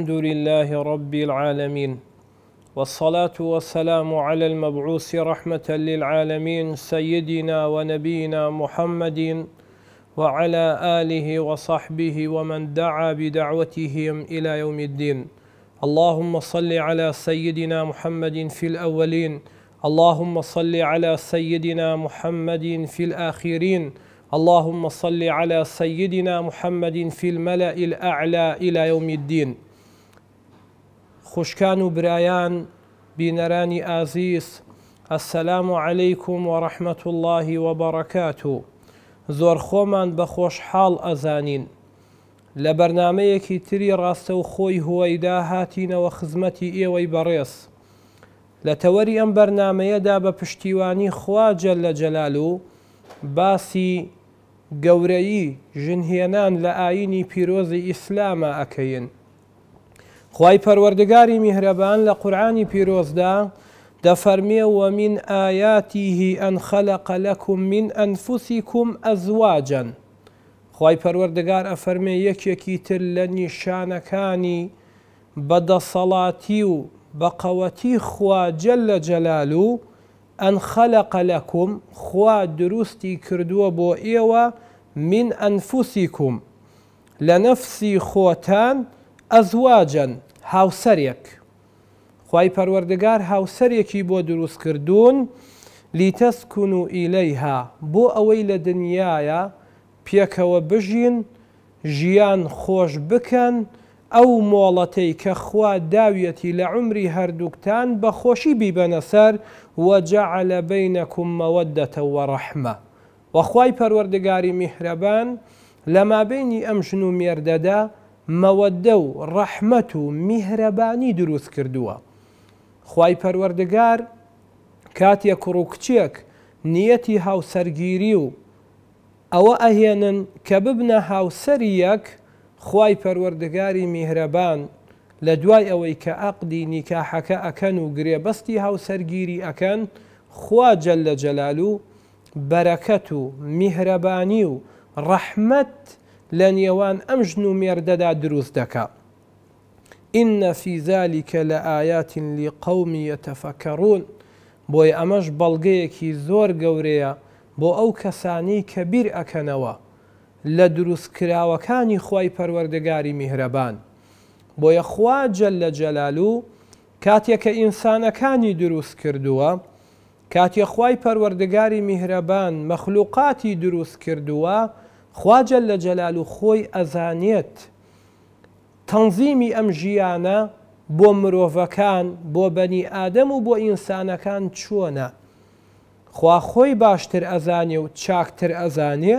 الحمد لله رب العالمين والصلاة والسلام على المبعوث رحمة للعالمين سيدنا ونبينا محمد وعلى آله وصحبه ومن دعا بدعوتهم إلى يوم الدين اللهم صل على سيدنا محمد في الأولين اللهم صل على سيدنا محمد في الآخرين اللهم صل على سيدنا محمد في الملأ الأعلى إلى يوم الدين خوشکان و برایان بینەرانی ئازیز ئەسەسلام و عەلیکم و ڕەحمەت اللهی وەبڕکات و زۆر خۆمان بە خۆشحاڵ ئەزانین لە بەرنمەیەکی تری ڕاستە و خۆی هوەیدا هاتینەوە خزمەتی ئێوەی بەڕێز لە تەوەری ئەم بەرنمەیەدا بە پشتیوانی خواجە لە جەلال و باسی گەورەی ژنهێنان لە ئاینی پیرۆزی ئیسلامە ئەکەین خی پەروەردەگاری میهرەبان لە قورآانی پیرۆزدا دەفەرمیە و من آیاته ان خلق لكم من انفسكم ازواجا خوای پروردگار افرمی یک یکی تر لە بد صلاتی و بقوتی خوا جل جلالو ان خلق لكم خوا دروستی کردو بو ایوا من انفسكم لنفسي خوتان ازواجا هاوسەرێک خی پەروەردەگار هاوسەرێکی بۆ دروستکردوون لیتەسکون و ئیلەیها بۆ ئەوەی لە دنیاە پێکەوە بژین ژیان خۆش بکەن ئەو مۆڵەتەی کە خوا داویەتی لە عمری هەردووکتان بە خۆشی بیبەنە سەر وەجعلە بینەکومەوە دەتەوە ڕەحمە وەخوای پەروەردەگاری میهرەبان لە مابینی ئەم ژن و مێردەدا مەوەدە و ڕەحمەت و میهرەبانی دروست کردووە. خی پەروەردەگار کاتیە کوڕ و کچێک نیەتی هاوسەرگیری و ئەوە ئەهێنن کە ببنە هاوسەری یەک خی پەروەردەگاری میهرەبان لە دوای ئەوەی کە عقدی نیکاحەکە ئەکەن و گرێبەستی هاوسەرگیری ئەکەن خواجل لە جەلال و بەرەکەت و میهرەبانی و ڕەحمەت لە نێوان ئەم ژن و مێردەدا دروست دەکا إن في ذلك لآيات لقوم يتفكرون بۆی ئەمەش بەڵگەیەکی زۆر گەورەیە بۆ ئەو کەسانی کە بیر ئەکەنەوە لە دروستکراوەکانی خی پەروەردەگاری میهرەبان بۆیە خوا جەل لە جەلالو کاتێککە ئینسانەکانی دروست کردووە کاتێ خی پەروەردەگاری میهرەبان مەخلوقاتی دروست کردووە خواجە لە جەلال و خۆی ئەزانێت تەنزیمی ئەم ژیانە بۆ مرۆڤەکان بۆ بەنی ئادەم و بۆ ئینسانەکان چۆنە خوا خۆی باشتر ئەزانێ و چاکتر ئەزانێ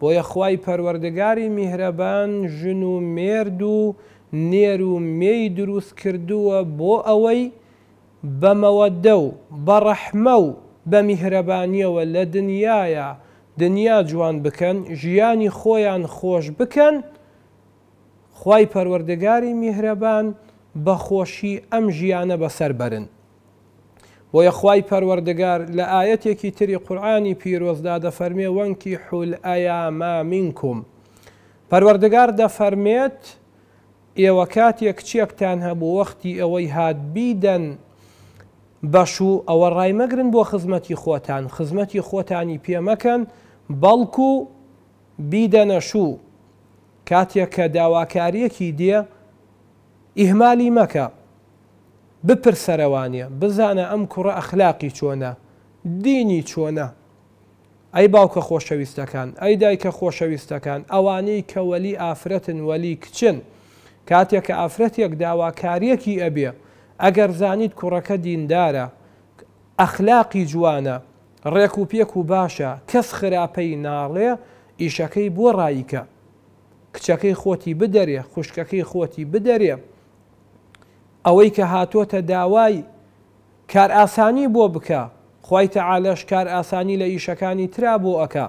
بۆیە خوای پەروەردەگاری میهرەبان ژن و مێرد و نێر و مێی دروست کردووە بۆ ئەوەی بەمەوەدە و بەڕەحمە و بە میهرەبانیەوە لە دنیاە دنیا جوان بکەن ژیانی خۆیان خۆش بکەن خی پەروەردەگاری میهرەبان بە خۆشی ئەم ژیانە بەسەر بەرن بۆ یەخوای پەروەردەگار لە ئاەتێکی تری قورآانی پیرۆزدا دەفەرمێ وەنکی حول ئایاما منکم پەروەردەگار دەفەرمێت ئێوە کاتێک چێکتان هەبوو وەختی ئەوەی هات بیدەن بەش و ئەوە ڕای مەگرن بۆ خزمەتی خۆتان خزمەتی خۆتانی پێمەکەن بەڵکو بیدەنەشوو کاتێک کە داواکاریەکی دیە ئیهمالی مەکە بپرسەرەوانە بزانە ئەم کوڕە ئەخلاقی چۆنە دینی چۆنە ئەی باوکە خۆشەویستەکان ئەی دایکە خۆشەویستەکان ئەوانەی کە وەلی ئافرەتن وەلی کچن کاتێک کە ئافرەتێک داواکاریەکی ئەبێ ئەگەر زانیت کوڕەکە دیندارە ئەخلاقی جوانە ڕێک و پێک و باشە کەس خراپەی ناڵێ ئیشەکەی بۆ ڕایکە کچەکەی خۆتی بدەرێ خوشکەکەی خۆتی بدەرێ ئەوەی کە هاتۆتە داوای کار ئاسانی بۆ بکە خیتە عالەش کار ئاسانی لە ئیشەکانی ترا بۆ ئەکە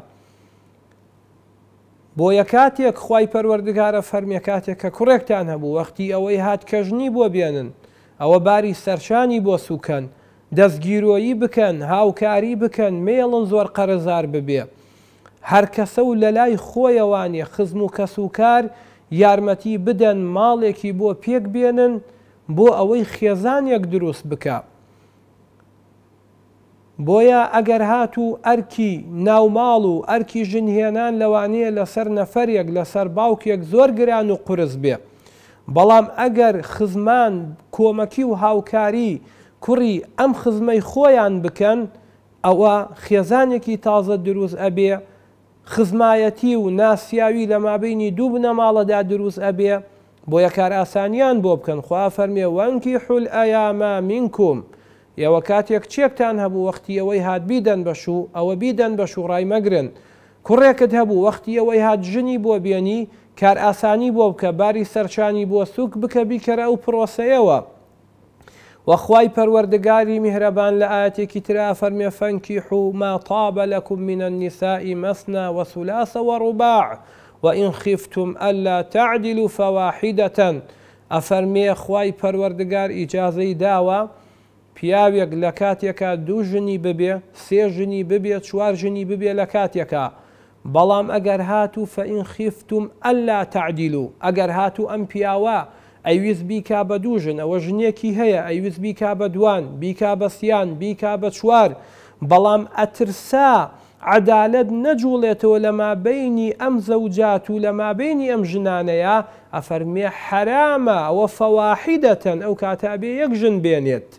بۆ یەکاتێک خی پەروەردگارە فەرمیە کاتێک کە کوڕێکتان هەبوو وەختی ئەوەی هات کەژنی بۆ بێنن ئەوە باری سەرشانی بۆ سوکەن دەستگیرۆیی بکەن هاوکاری بکەن مێڵن زۆر قەرزار ببێ هەر کەسە و لە لای خۆیەوانی خزم و کەسوکار یارمەتی بدەن ماڵێکی بۆ پێک بێنن بۆ ئەوەی خێزانێک دروست بکە بۆیە ئەگەر هات و ئەرکی ناوماڵ و ئەرکی ژنهێنان لەوانەیە لەسەر نەفەرێک لەسەر باوکێک زۆر گران و قرس بێ بەڵام ئەگەر خزمان کۆمەکی و هاوکاری کوڕی ئەم خزمەی خۆیان بکەن ئەوە خێزانێکی تازە دروست ئەبێ خزمایەتی و ناسیاوی لە مابینی دوو بنەماڵەدا دروست ئەبێ بۆ یەکار ئاسانیان بۆ بکەن خوا فەرمێ وەنکی حول ئەیاما منکم ئێوە کاتێک چێکتان هەبوو وەختی ئەوەی هات بیدەن بەش و ئەوە بیدەن بە شوڕای مەگرن کوڕێکت هەبوو وەختی ئەوەی هات ژنی بۆ بێنی کار ئاسانی بۆ بکە باری سەرچانی بۆ سوک بکە بیکەرە و پرۆسەیەوە. وخواي پروردگاري مهربان لآياتي كترا فرمي فانكحوا ما طاب لكم من النساء مثنى وثلاث ورباع وإن خفتم ألا تعدلوا فواحدة أفرمي خواي پروردگار إجازي داوا پیاوێک لكاتيكا دو جني ژنی سي جني ژنی چوار جني ببێ لكاتيكا بلام بەڵام هاتو فإن خفتم ألا تعدلوا و هاتو أم و ئەویست بیکا بە دوژن ئەوە ژنێکی هەیە ئەویست بیکا بە دوان بیکا بە سیان بیکا بە چوار بەڵام ئەترسا عدالت نەجوڵێتەوە لە مابینی ئەم زەوجات و لە مابینی ئەم ژنانەیە ئەفەرمێ حرامە ئەوە فەواحیدەتەن ئەو کاتابێ یەک ژن بێنێت.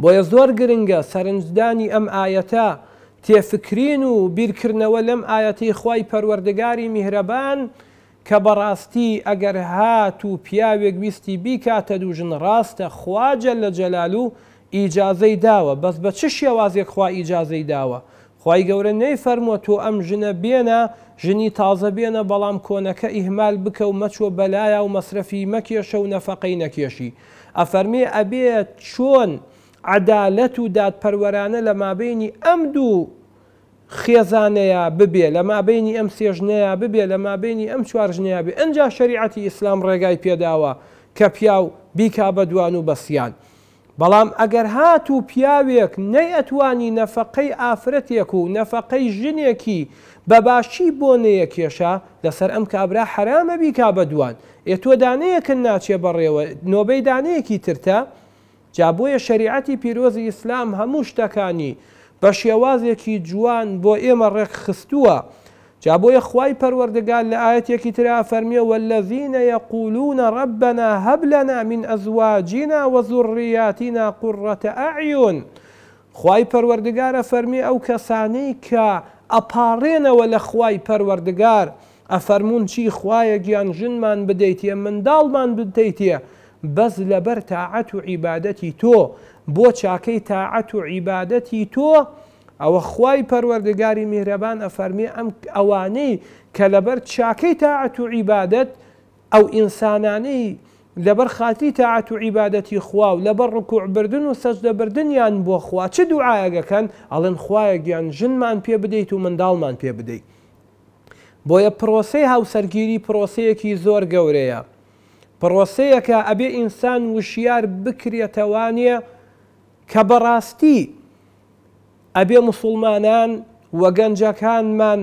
بۆیە زۆر گرنگە سەرنجدانی ئەم ئاەتە تێفکرین و بیرکردنەوە لەم ئاەتی خی پەروەردەگاری میهرەبان، کە بەڕاستی ئەگەر هات و پیاوێک ویستی بیکاتە دوژن ڕاستە خواجە لە جەلال و ئیجاازەی داوە بەس بە چ شێوازێک خوا ئیجاازەی داوە خی گەورە نەی فەرمووە تۆ ئەم ژنە بێنە ژنی تازە بێنە بەڵام کۆنەکە ئیهمال بکە و مەچوە بەلایە و مەصرفی مەکێشە و نەفەقەی نەکێشی ئەفەرمێ ئەبێت چۆن عدالەت و دادپەروەرانە لە مابینی ئەم دوو خێزانەیە ببێ لە مابینی ئەم سێژنەیە ببێ لە مابینی ئەم چوارژنەیە بێ ئەجا شریعەتی ئیسلام ڕێگای پێداوە کە پیاو بیکا بە دوان و بەسییان. بەڵام ئەگەر هات و پیاوێک نەیەتوانی نەفقەی ئافرەتێک و نەفقەی ژنێکی بەباشی بۆ نەیە کێشە لەسەر ئەم کابرا حرامە بیکا بە دوان. ئێ تۆ دانەیەکن ناچێ بەڕێوە نۆبەی دانەیەکی ترتە، جابۆیە شریعەتی پیرۆزی ئیسلام هەموو شتەکانی بە شێوازێکی جوان بۆ ئێمە ڕێک خستووە جا بۆیە خی پەروەردەگال لە ئاەتێکی تررا فەرمیەوە لەزیینە یەقولونە ڕەبەنا هەب لەنا من ئەزواجینا وەزوڕیاتینا قوڕەتە ئاعیون خی پەروەردەگارە فەرمی ئەو کەسانەی کە ئەپارڕێنەوە لە خی پەروەردەگار ئەفەرمونون چی خویە گیان ژنمان بدەیتە منداڵمان بدەیتە. بەس لەبەر تاعەت و عیبادەتی تۆ بۆ چاکەی تاعەت و عیبادەتی تۆ ئەوە خوای پەروەردەگاری میهرەبان ئەفەرمی ئەم ئەوانەی کە لەبەر چاکەی تاعەت و عیبادەت ئەو ئینسانانەی لەبەر خاتی تاعات و عیبادەتی خوا و لەبەر ڕکوع بردن و سەج دەبردنیان بۆ خوا چ دوعاەکەن ئەڵن خوایەکیان ژنمان پێ بدەیت و منداڵمان پێ بدەیت. بۆیە پرۆسی هاوسەرگیری پرۆسەیەکی زۆر گەورەیە. پرۆسەیەکە أبي إنسان وشيار بکرێتەوانێ کە كبراستي أبي مسلمانان من گەنجەکانمان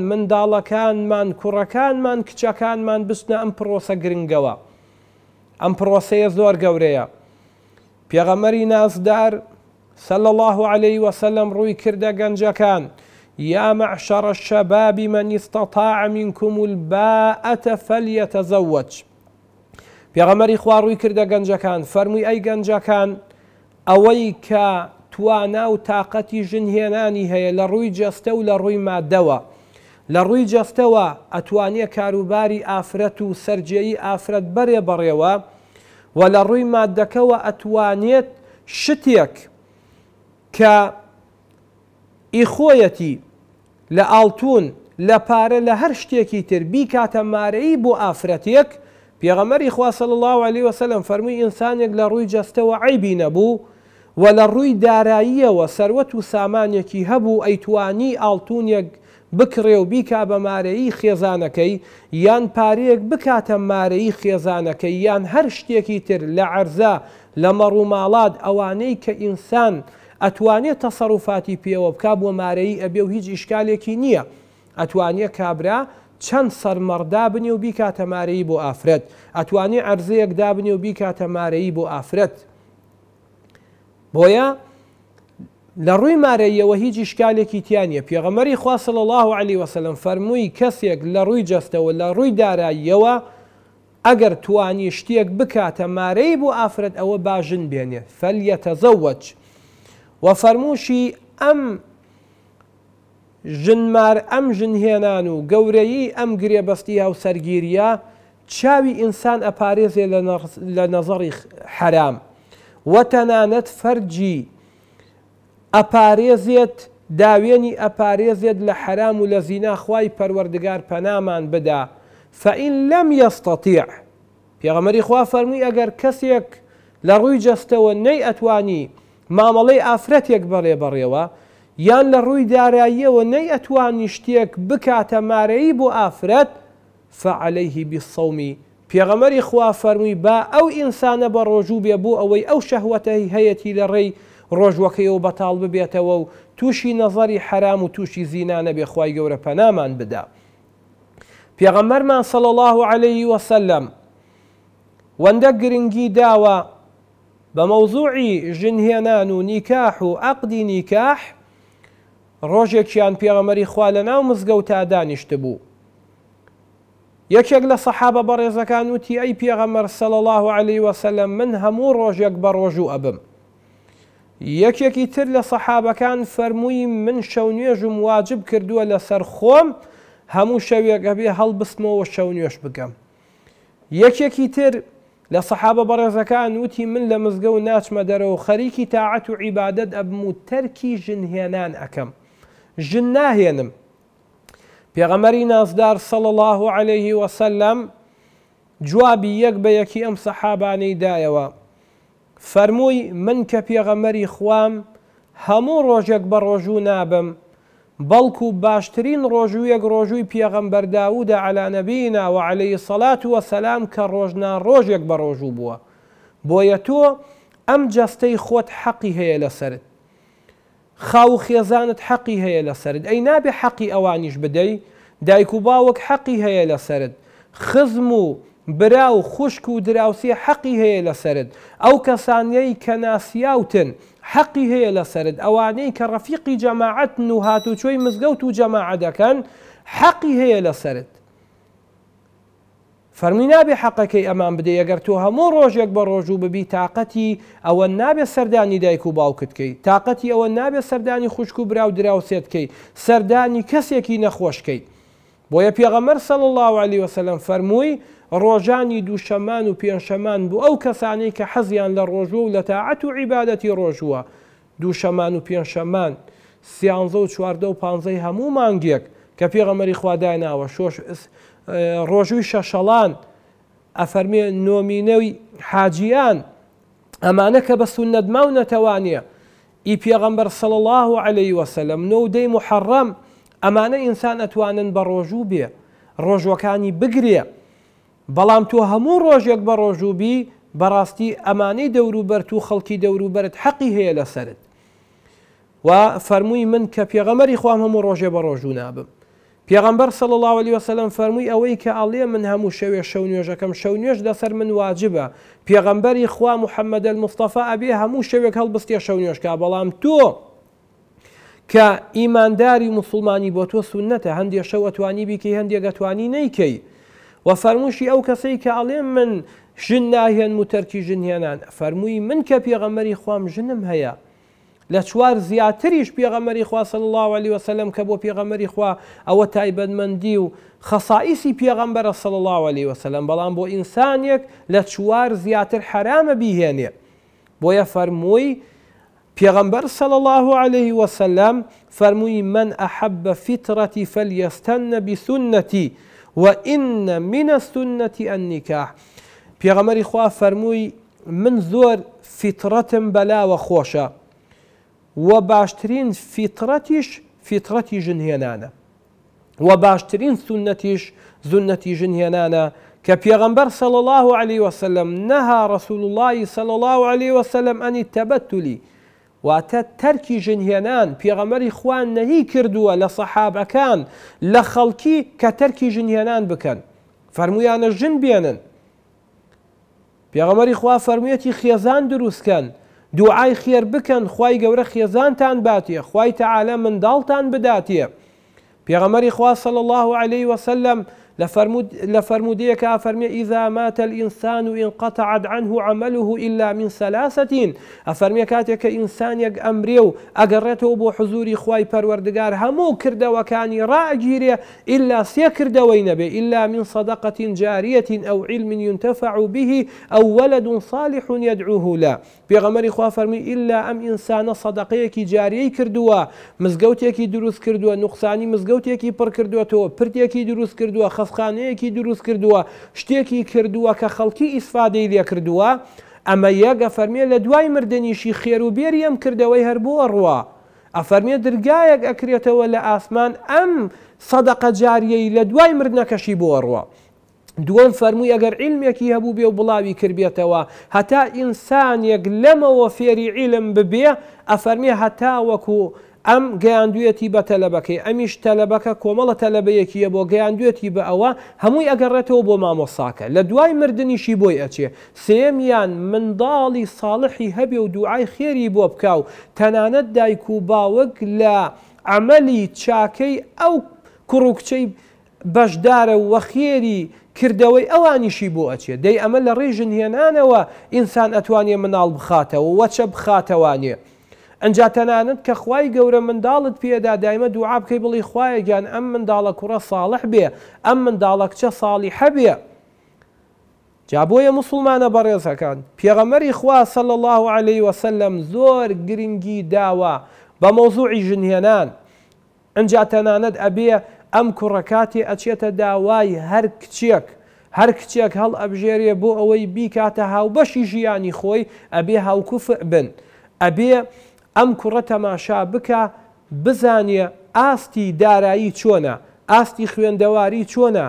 كان من بسنا أم ئەم پرۆسە أم ئەم پرۆسەیە زۆر گەورەیە ناس دار صلى الله عليه وسلم روي كردا غنجا كان يا معشر الشباب من استطاع منكم الباءة فليتزوج پێغەمەری خواڕووی کردە گەنجەکان فەرمووی ئەی گەنجەکان ئەوەی کە توانا و تااقەتی ژنهێنانی هەیە لە ڕووی جەستە و لە ڕووی مادەوە لە ڕووی جەستەوە ئەتوانیە کاروباری ئافرەت و سرجەیی ئافرەت بەرێ بڕێوە و لە ڕووی مادەکەەوە ئەتوانێت شتێک کە ئیخۆیەتی لە ئاڵتون لە پارە لە هەر شتێکی تر بیکاتە مارەی بۆ ئافرەتێک پێغەمەری خواسە الله عليه وسلم فەرمووی ئینسانێک لە ڕووی جەستەوە عیبی نەبوو و لە ڕووی داراییەوە سەروەت و سامانێکی هەبوو ئەیتوانی ئاڵتونێک بکڕێ و بیکا بە مارەی خێزانەکەی یان پارەیەک بکاتە مارەی خێزانەکەی یان هەر شتێکی تر لە عەرزا لە مەڕووماڵات ئەوانەی کە ئینسان ئەتوانێت تەسەڕوفاتی پێوە بک بۆ مارەی ئەبێ و هیچ ئیشکالێکی نییە ئەتوانێت کابرا چەند سەرمەڕدابنی و بیکاتەمارەی بۆ ئافرەت ئەتوانی ئەرزەیەک دابنی و بیکاتەمارەی بۆ ئافرەت بۆیە لە ڕووی مارەیەوە هیچ شکالێکی تیانە پێغەمەری خواصل الله علی وسلم فەرمووی کەسێک لە ڕووی جستەوە لە ڕووی داراییەوە ئەگەر توانی شتێک بکاتە مارەی بۆ ئافرەت ئەوە باشن بێنێ فەلیەتەزەوەچ وە فەرموشی ئەم ژنمار ئەم ژنهێنان و گەورەی ئەم گرێبەستی هاو سەرگیریە چاوی ئینسان ئەپارێزێ لە نەزەڕی حرام وەتەنانەت فەرجی ئەپارێزێت داوێنی ئەپارێزێت لە حرام و لە زیناخوای پەروەردگار پەنامان بدا فەئین لەم یەستەتیع پێغەمەری خوا فەرمووی ئەگەر کەسێک لە ڕووی جەستەوە نەی ئەتوانی مامەڵەی ئافرەتێک بەڕێ بەڕێوە یان لە ڕووی داراییەوە نەی ئەتوانی شتێک بکاتە بو آفرت فعليه فعلەیهی بیسەومی پێغەمەری خوا فەرمووی با او انسان بروجو بيبو بێ او ئەوەی ئەو شەهوەتەی هەیەی لە بطال ڕۆژوەکەیەوە بەتاڵ ببێتەوە و حرام و تووشی زینا نەبێ خی بدا پەنامان بدا. پێغەمەرمان سەڵ الله عليه وسلم وەندە گرنگی داوە بە جنهنان ژنهێنان و نكاح و ڕۆژێکیان پێغەمەری خوا لە ناو مزگەوتا دانیشت بوو. یەکێک لە سەحابە بەڕێزەکان وتی ئەی پێغەمەر سەڵ الله عليه وسلم من هەموو ڕۆژێک بە ڕۆژوو ئەبم. یەکێکی تر لە سەحابەکان فەرمووی من شەو نوێژم واجب کردووە لەسەر خۆم هەموو شەوێک ئەبێ هەڵبستمەوە شەو نوێش بکەم. یەکێکی تر لە سەحابە بەڕێزەکان وتی من لە مزگە و ناچمە دەرەوە خەریکی تاعەت و عیبادت ئەبم و تەرکی ژنهێنان ئەەکەم. ژن ناهێنم پێغەمەری نازدار سەڵ الله عليه وسلم جوابی یەک بە یەکی ئەم سەحابانەی دایەوە فەرمووی من کە پێغەمەری خوام هەموو ڕۆژێک بە ڕۆژوو نابم بەڵکو باشترین ڕۆژوویەک ڕۆژووی پێغەمبەر داودا علانەبینا و عليهەی سەلات وە سەسلام کە ڕۆژنا ڕۆژێک بە ڕۆژوو بووە بۆیە تۆ ئەم جەستەی خۆت حەقی هەیە لەسرت خاو خێزانت حقي هي لەسرت ئەی نابێ حەقی ئەوانیش بدەی دایک و باوەک حەقی هەیە لەسرت خزم و برا و خوشک و دراوسی حەقی هەیە لەسرت ئەو کەسانەی کە ناسیاوتن حەقی هەیە لەسرت ئەوانەی کە ڕەفیقی جەماعەتن و هاتوچۆی فەرمی نابێ حەقەکەی ئەمان بدە یەگەر تۆ هەموو ڕۆژێک بە ڕۆژ و ببی تااقەتی ئەوە نابێت سەردانی دایک و باوکتکەی تااقەتی ئەوە نابێت سەردانی خوشک و براو دراوسێتکەی سەردانی کەسێکی نەخۆشکەی بۆیە پێغەمەر سەڵ الله علی وسلم فەرمووی دو شمان و پێنجشەمان شمان بو او کە حەزیان لە ڕۆژوە و لە تاعەت و عیباەتی ڕۆژووە دووشەمان و پێنجشەمان شمان و چواردە و همو هەموو مانگیەک کە پێغەمەری خوادای ناوە ڕۆژووی شەشەڵان ئەفەرمێ نۆمینەوی حاجیان ئەمانە کە بە سونەت ماو نەتەوانە ئی پێغەمبەر سڵ الله عليه وسلم نۆ دەی محەڕەم ئەمانە ئینسان ئەتوانن بە ڕۆژوو بێ ڕۆژوەکانی بگرێ بەڵام تۆ هەموو ڕۆژێک بە ڕۆژوبی بەڕاستی ئەمانەی دەوروبەر و خەڵکی دەوروبەرت حەقی هەیە لەسرت و فەرمووی من کە پێغەمەری خام هەموو ڕۆژێ بە ڕۆژوو نابم پیغمبر صلی الله علیه و سلم فەرمووی اوی که ئەڵێ من شوی شەوێ شەو نوێژەکەم شەو نوێژ دسر من واجبه پیغمبر اخوا محمد پێغەمبەری خوا محەممەد شوی کل هەموو شەوێک هەڵبستێ شەو نوێژکە بەڵام تۆ کە ئیمانداری مسلمانی با تو سنت هندی شو هەندێک شەو ئەتوانی بیکەی هەندێک ئەتوانی نەیکەی وە فەرموشی ئەو کەسەی کە ئەڵێ من ژن ناهێن و تەرکی ژنهێنان فەرمووی من که پێغەمەری خام جنم هیا لشوار زياتريش بيغمري خوا صلى الله عليه وسلم كبو بيغمري خوا أو تايبا منديو خصائصي بيغمبر صلى الله عليه وسلم بەڵام بو إنسانيك لشوار زياتر حرام بيهاني بو بۆیە فەرمووی پێغەمبەر صلى الله عليه وسلم فرموي من أحب فترتي فليستن بسنتي وإن من السنة النكاح بيغمري خوا فرموي من زور فترەتم بلا خۆشە و باشترین فیترەتیش فیترەتی ژنهێنانە و باشترین سنەتیش زونەتی ژنهێنانە کە پێغەمبەر سەڵ الله عليه وسلم نەها رسول الله صلى الله عليه وسلم أن تەبەتولی واتە تەرکی جنهنان پێغەمەری خوان نەهی کردووە لە سەحابەکان لە كتركي جنهنان تەرکی ژنهێنان بکەن جن ژن بێنن پێغەمەری خوا فەرمویەتی دروس دروستکەن دوعای خێر بکەن خی گەورە خێزانتان باتیە من دالتان بداتی بداتیە پێغەمەری صلی الله عليه وسلم لفرمود فەرمودەیەکە ئەفەرمی اذا مات و انقطعت عنه عمله إلا من سلاستین ئەفەرمیە انسان يك امريو و ئەگەڕێتەوە بۆ حزوری خی همو هەموو کردەوەکانی راجيري إلا سێ کردەوەی إلا من صدقة جارية أو علم ينتفع به أو ولد صالح يدعوه لا پێغەمەری خوا فەرمی ئللا ئەم ئینسانە سەدەقەیەکی جاریەی کردووە مزگەوتێکی دروست کردووە نقصانی مزگەوتێکی پڕ کردوێتەوە پرتێکی دروست کردووە خەفخانەیەکی دروست کردووە شتێکی کردووە کە خەڵکی ئیسفادەی لێ کردووە ئەمە یەگە فەرمیە لە دوای مردنیشی خێر و بێریەم کردەوەی هەربووە ڕوە ئەفەرمیە دررگایەک ئەکرێتەوە لە ئاسمان ئەم سەدەقە جاریەی لە دوای مردنەکەشی بۆ ڕوە. دووەم فەرمووی ئەگەر علمێکی هەبوو بێ و بڵاوی کردێتەوە هەتا ئینسانێک لەمەوە فێری عیلم ببێ ئەفەرمی هەتا وەکو ئەم گەیاندوێتی بە تەلەبەکەی ئەمیش تەلەبەکە کۆمەڵە تەلەبەیەکیە بۆ گەیاندوێتی بە ئەوە هەمووی ئەگەڕێتەوە بۆ مامۆساکە لە دوای مردنیشی بۆی ئەچێ سێمیان منداڵی ساڵحی هەبێ و دوعای خێری بۆ بکاو تەنانەت دایک و باوەک لە عملی چاکەی ئەو کوڕوکچەی بەشدارە وەخێری كردوي اواني اتشي دي کردەوەی اتواني من الب خاته ئەمە لە ڕێژن هێنانەوە ئینسان ئەتوانێ مناڵ بخاتەوە وەچە بخاتەوانێ. ئەجا تەنانت کە خی گەورە منداڵت پێدا دایمە دوعا بکەی بڵی خوایە گیان ئەم منداڵە کوڕە ساڵح بێ ئەم صالح چە ساڵی يا مسلمانا مسلمانە بەڕێزەکان پێغەمەری خوا صلى الله عليه وسلم زور گرنگی داوا بموضوع مۆزوعی ان جاتنا نت ابي ئەم کوڕکاتی ئەچێتە داوای هەر کچێک هەر کچێک هەڵ ئەبژێریە بۆ ئەوەی بیکاتە هاوبەشی ژیانی خۆی ئەبێ هاوکوفع بن ئەبێ ئەم کوڕە تەماشا بکە بزانێ ئاستی دارایی چۆنە ئاستی خوێندەواری چۆنە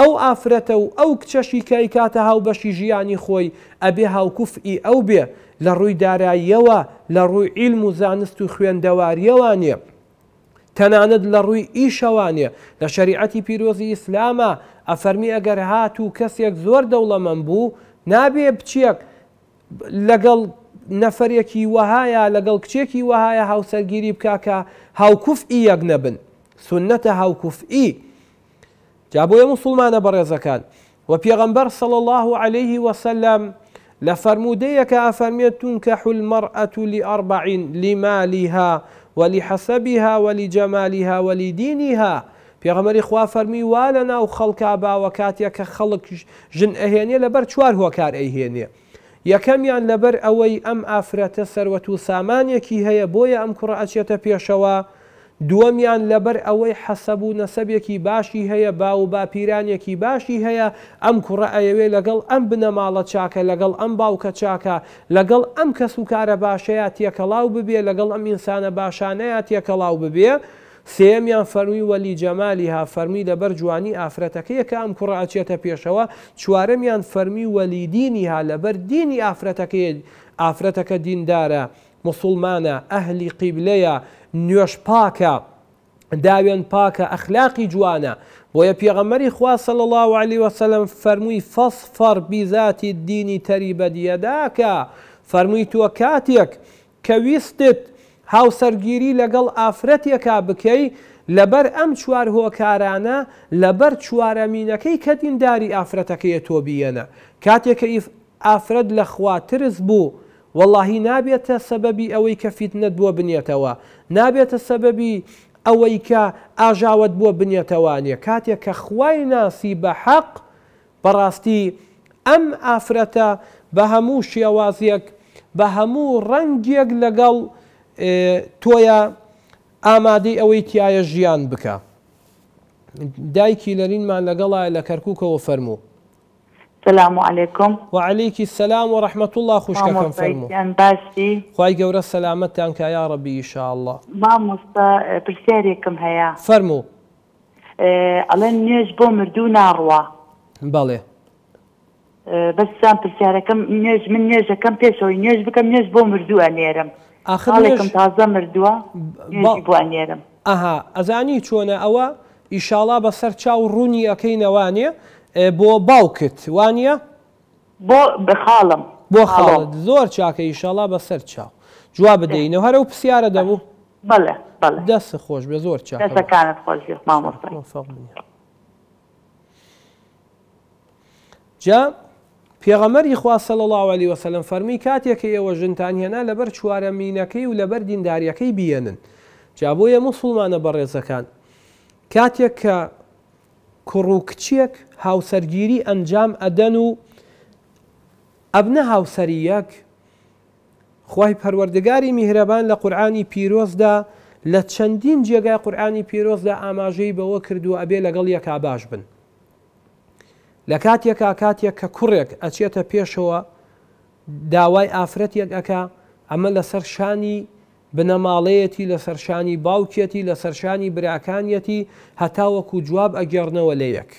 ئەو ئافرەتە و ئەو کچەشی کایکاتە هاوبەشی ژیانی خۆی ئەبێ هاوکوفئی ئەو بێ لە ڕووی داراییەوە لە ڕووی ئیلم و زانست و خوێندەواریەوانە تناند لروي إيشوانيا لشريعة بيروزي إسلاما أفرمي أجر هاتو كسيك زور دولة منبو نابي بتشيك لقل نفريكي وهايا لقل كتشيكي وهايا هاو سرقيري بكاكا هاو كف إي أجنبن سنة هاو كف إي جابو يا مسلمان برزكان وبيغمبر صلى الله عليه وسلم لفرموديك أفرميتون تنكح المرأة لأربعين لمالها ولحسبها ولجمالها ولدينها پێغەمەری خوا فەرمی وا لە ناو خەڵکا باوە کاتێک کە خەڵک ژن ئەهێنێ لەبەر چوار هۆکار ئەیهێنێ یەکەمیان لبر أوي أم ئافرەتە سەروەت و سامانێکی هەیە بۆیە ئەم کوڕ ئەچێتە پێشەوە دووەمیان لەبەر ئەوەی حەسەب و نەسەبێکی باشی هەیە با و باپیرانێکی باشی هەیە ئەم کوڕە ئەوێ لەگەڵ ئەم بنەماڵە چاکە لەگەڵ ئەم باوکە چاکە لەگەڵ ئەم کەس و کارە باشەیە تێکەڵاو ببێ لەگەڵ ئەم ئینسانە باشانەیە تێکەڵاو ببێ. سێمیان فەرمی وەلی جەمالی ها فەرمی لەبەر جوانی ئافرەتەکەی کە ئەم کوڕاچێتە پێشەوە چوارەمیان فەرمی وەلیدینی ها لەبەر دینی ئافرەتەکەی ئافرەتەکە دیندارە مسلمانە ئەهلی قیبلەیە نوێش پاکە داوێن پاکە ئەخلاقی جوانە بۆیە پێغەمەری خواسە لە الله علی وسلم فەرمووی فەسفەر بیزاتی دینی تەریبەدیەداکە فەرمووی تووە کاتێک کە ویستت هاوسەرگیری لەگەڵ ئافرەتێکا بکەی لەبەر ئەم چوار هۆکارانە لەبەر چوارەمینەکەی کە دینداری ئافرەتەکەی تۆبیەنە کاتێک کە ئافرەت لە خواترس بوو واللهی نابێتە سەبەبی ئەوەی کە فیتنت بووە بنێتەوە نابێتە سەبەبی ئەوەی کە ئاژاوت بووە بنێتەوانە کاتێک کە خوای ناسی بە حەق بەڕاستی ئەم ئافرەتە بە هەموو شێوازیەک بە هەموو ڕەنگێک لەگەڵ تۆیە ئامادەی ئەوەی تایە ژیان بکە دایکی لەرینمان لەگەڵە لە کەرکووکەوە فەرموو السلام عليكم وعليك السلام ورحمة الله خوش كم فرمو مام باشي خواهي قورة سلامتان يا ربي إن شاء الله مام مستا برسيريكم هيا فرمو أه، نيج بو مردو ناروا بالي أه، بس سام برسيريكم نيج من كم نيج نيج بكم بو مردو أنيرم آخر نيج بۆ تازا مردو نيج بو أنيرم أها أزاني چونه ئەزانی إن شاء الله بسر چاو روني ئەەکەی نەوانێ بۆ باوکت وانە بۆ بخاڵم بۆ خاڵت زۆر چاکە ئیشاڵا بەسەر چاو جوا بدەینە هەرە و پرسیارە دەبوو دەست خۆش بە زۆر چاکانت خۆش جا پێغەمەری خواسە لەڵاوەلی وەسەلم فەرمی کاتێککە ئێوە ژنتان هێنا لەبەر چوارە مینەکەی و لەبەر دینداریەکەی بیێنن جا بۆیە مسلمانە بەڕێزەکان کاتێک کە کوڕ و کچیەک هاوسەرگیری ئەنجام ئەدەن و ئەبنە هاوسەری یەک خی پەروەردەگاری میهرەبان لە قورآانی پیرۆزدا لە چەندین جێگای قورآانی پیرۆزدا ئاماژەی بەوە کردو ئەبێ لەگەڵ یەکا باش بن. لە کاتێکا کاتێک کە کوڕێک ئەچێتە پێشەوە داوای ئافرەت یەکەکە ئەمە لەسەر شانی بنەماڵەیەتی لە سەرشانی باوکێتی لە سەرشانی براکانیەتی هەتاوەکو جواب ئەگەڕنەوە لە یەک.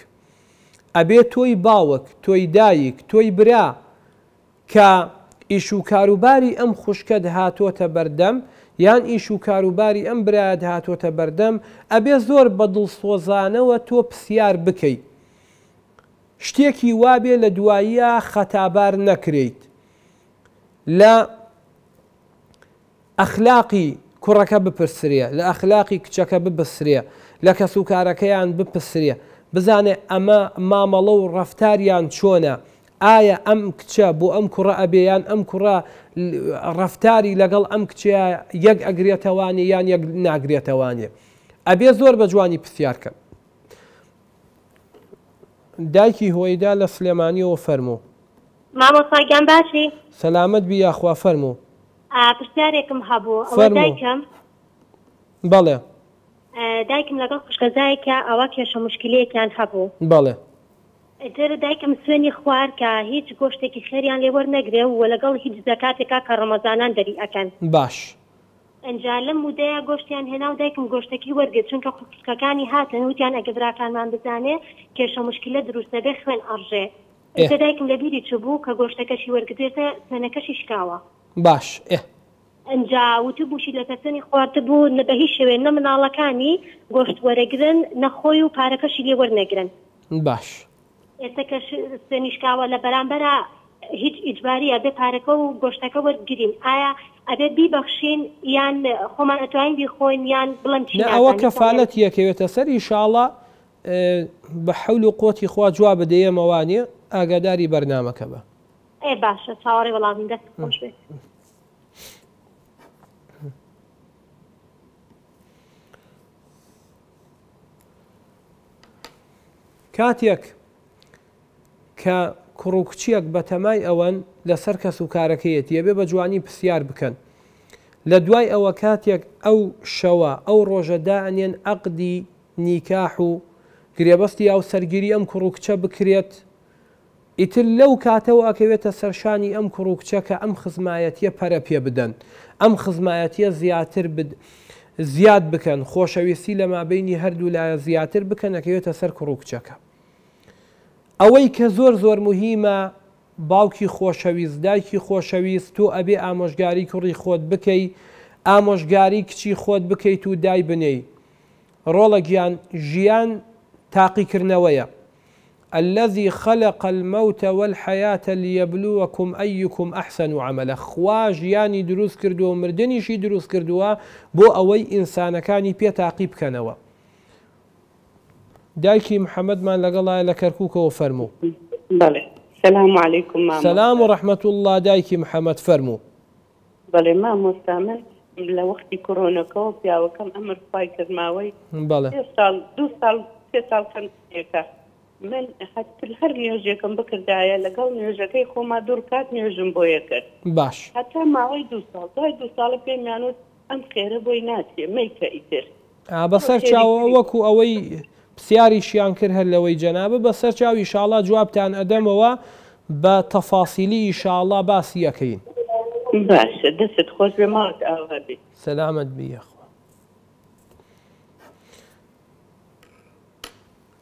ئەبێ تۆی باوەک تۆی دایک تۆی برا کە ئیش و کاروباری ئەم خوشکە دەهاتۆتە بەردەم یان ئیش و کاروباری ئەم برایە دەهاتۆتە بەردەم ئەبێ زۆر بە دڵسۆزانەوە تۆ پرسیار بکەیت. شتێکی وابێ لە دواییە خەتابار نەکرێت. لە ئەخلاقی کوڕەکە بپرسریە لە ئەخلاقی کچەکە ببسریە لە کەس و کارەکەیان بپسریە بزانێ ئەمە مامەڵە و ڕفتاریان چۆنە ئایا ئەم کچە بۆ ئەم کوڕە ئەبێیان ئەم کوڕە ڕفتاری لەگەڵ ئەم کچە یەک ئەگرێتەوانی یان یەک ناگرێتەوانێ ئەبێ زۆر بە جوانی پرسیارکە دایکی هۆیدا لە سلێمانیەوە فەرموو مامۆساگیان باشی سەلامت بی یاخوا فەرموو پرسیارێکم هەبوو ئەوە دایکم بەڵێ دایکم لەگەڵ خوشکەزایکە ئەوە کێشە مشکلەیەکیان هەبوو بەڵێ جێرە دایکم سوێنی خوار کە هیچ گۆشتێکی خێریان لێوەەر نەگرێ و لەگەڵ هیچ زکاتێکا کە ڕەمەزانان دەری ئەەکەن باش ئەنجا لە مودەیە گۆشتیان هێنا و دایکم گۆشتێکی وەرگێت چونکە خوشکەکانی هاتن وتیان ئەگەدراکانمان بزانێ کێشە مشکلە دروستەبێ خوێن ئەڕژێ دایکم لە بیری چبوو کە گۆشتەکەشی وەرگێتە سەنەکەشی شکاوە باش ئێ ئەجا وتو بووشی لە پەسەنی خوارد بوو نە بە هیچ شوێن نە مناڵەکانی گۆشت وەرەگرن نەخۆی و پارەکەشی لێ وەرنەگرن باش ئێستا کە سێنیشکاوە لە بەرامبەرە هیچ ئیجباریە بێ پارەکە و گۆشتەکە وەرگرین ئایا ئەبێ بیبەخشین یان خۆمان ئەتوانین بیخۆین یان بڵند ئەوە کەفاالەت یەکەوێتە سەری شاڵە بە حول و قوتی خوا جواب بدەیە مەوانێ ئاگاداری بەرنمەکە بە ئێ باشە چاوەڕێ وەڵامی دەست خۆش بێت کاتێک کە کوڕ و کچیەک بە تەمای ئەوەن لەسەر کەس و کارەکەیەتی بێ بە جوانی پرسیار بکەن لە دوای ئەوە کاتێک ئەو شەوە ئەو ڕۆژەدانێن ئەقدی نیکاح و گرێبەستی ئەو سەرگیری ئەم کوڕ و کچە بکرێت ئیتر لەو کاتەوە ئەکەوێتە سەرشانی ئەم کوڕووکچە کە ئەم خزمایەتە پەرە پێ بدەن ئەم خزمایەتە زیاتر بدە زیاد بکەن خۆشەویستی لە مابینی هەردوو لایە زیاتر بکەنەکەوێتە سەر کوڕووکچەکە. ئەوەی کە زۆر زۆر مهمە باوکی خۆشەویست دایکی خۆشەویست تۆ ئەبێ ئامۆژگاری کوڕی خۆت بکەی ئامۆژگاری کچی خۆت بکەیت و دای بنەی. ڕۆڵە گیان ژیان تاقیکردنەوەیە. الذي خلق الموت والحياة ليبلوكم أيكم أحسن عملا خواج يعني دروس كردو شي دروس كردوا بو أوي إنسان كاني بي تعقيب كانوا دايكي محمد ما لقلا كركوك وفرمو بلي السلام عليكم ماما سلام ورحمة الله دايكي محمد فرمو بله ماما سامن لە وەختی کۆرۆنەکەەوە پیاوەکەم ئەمر پای کردماوەی بلي دو ساڵ سێ ساڵ كنت من هەتر هەر نوێژێکم بکردایە لەگەڵ نوێژەکەی خۆما دوور کات نوێژم بۆیە کرد باش هەتا ماوەی دو ساڵ دوای دو ساڵە پێمیانوت ئەم خێرە بۆی ناچێ میکە ئیتر بەسەر چاوە وەکو ئەوەی پرسیاری شیان کرد هەر لەوەی جەنابە بەسەر چاوی شاڵا جوابتان ئەدەمەوە بە تەفاسیلی شاڵا باسی یەکەین باش دەست خۆش بێ ماڵ ئاوا بێت سەلامت بیەخ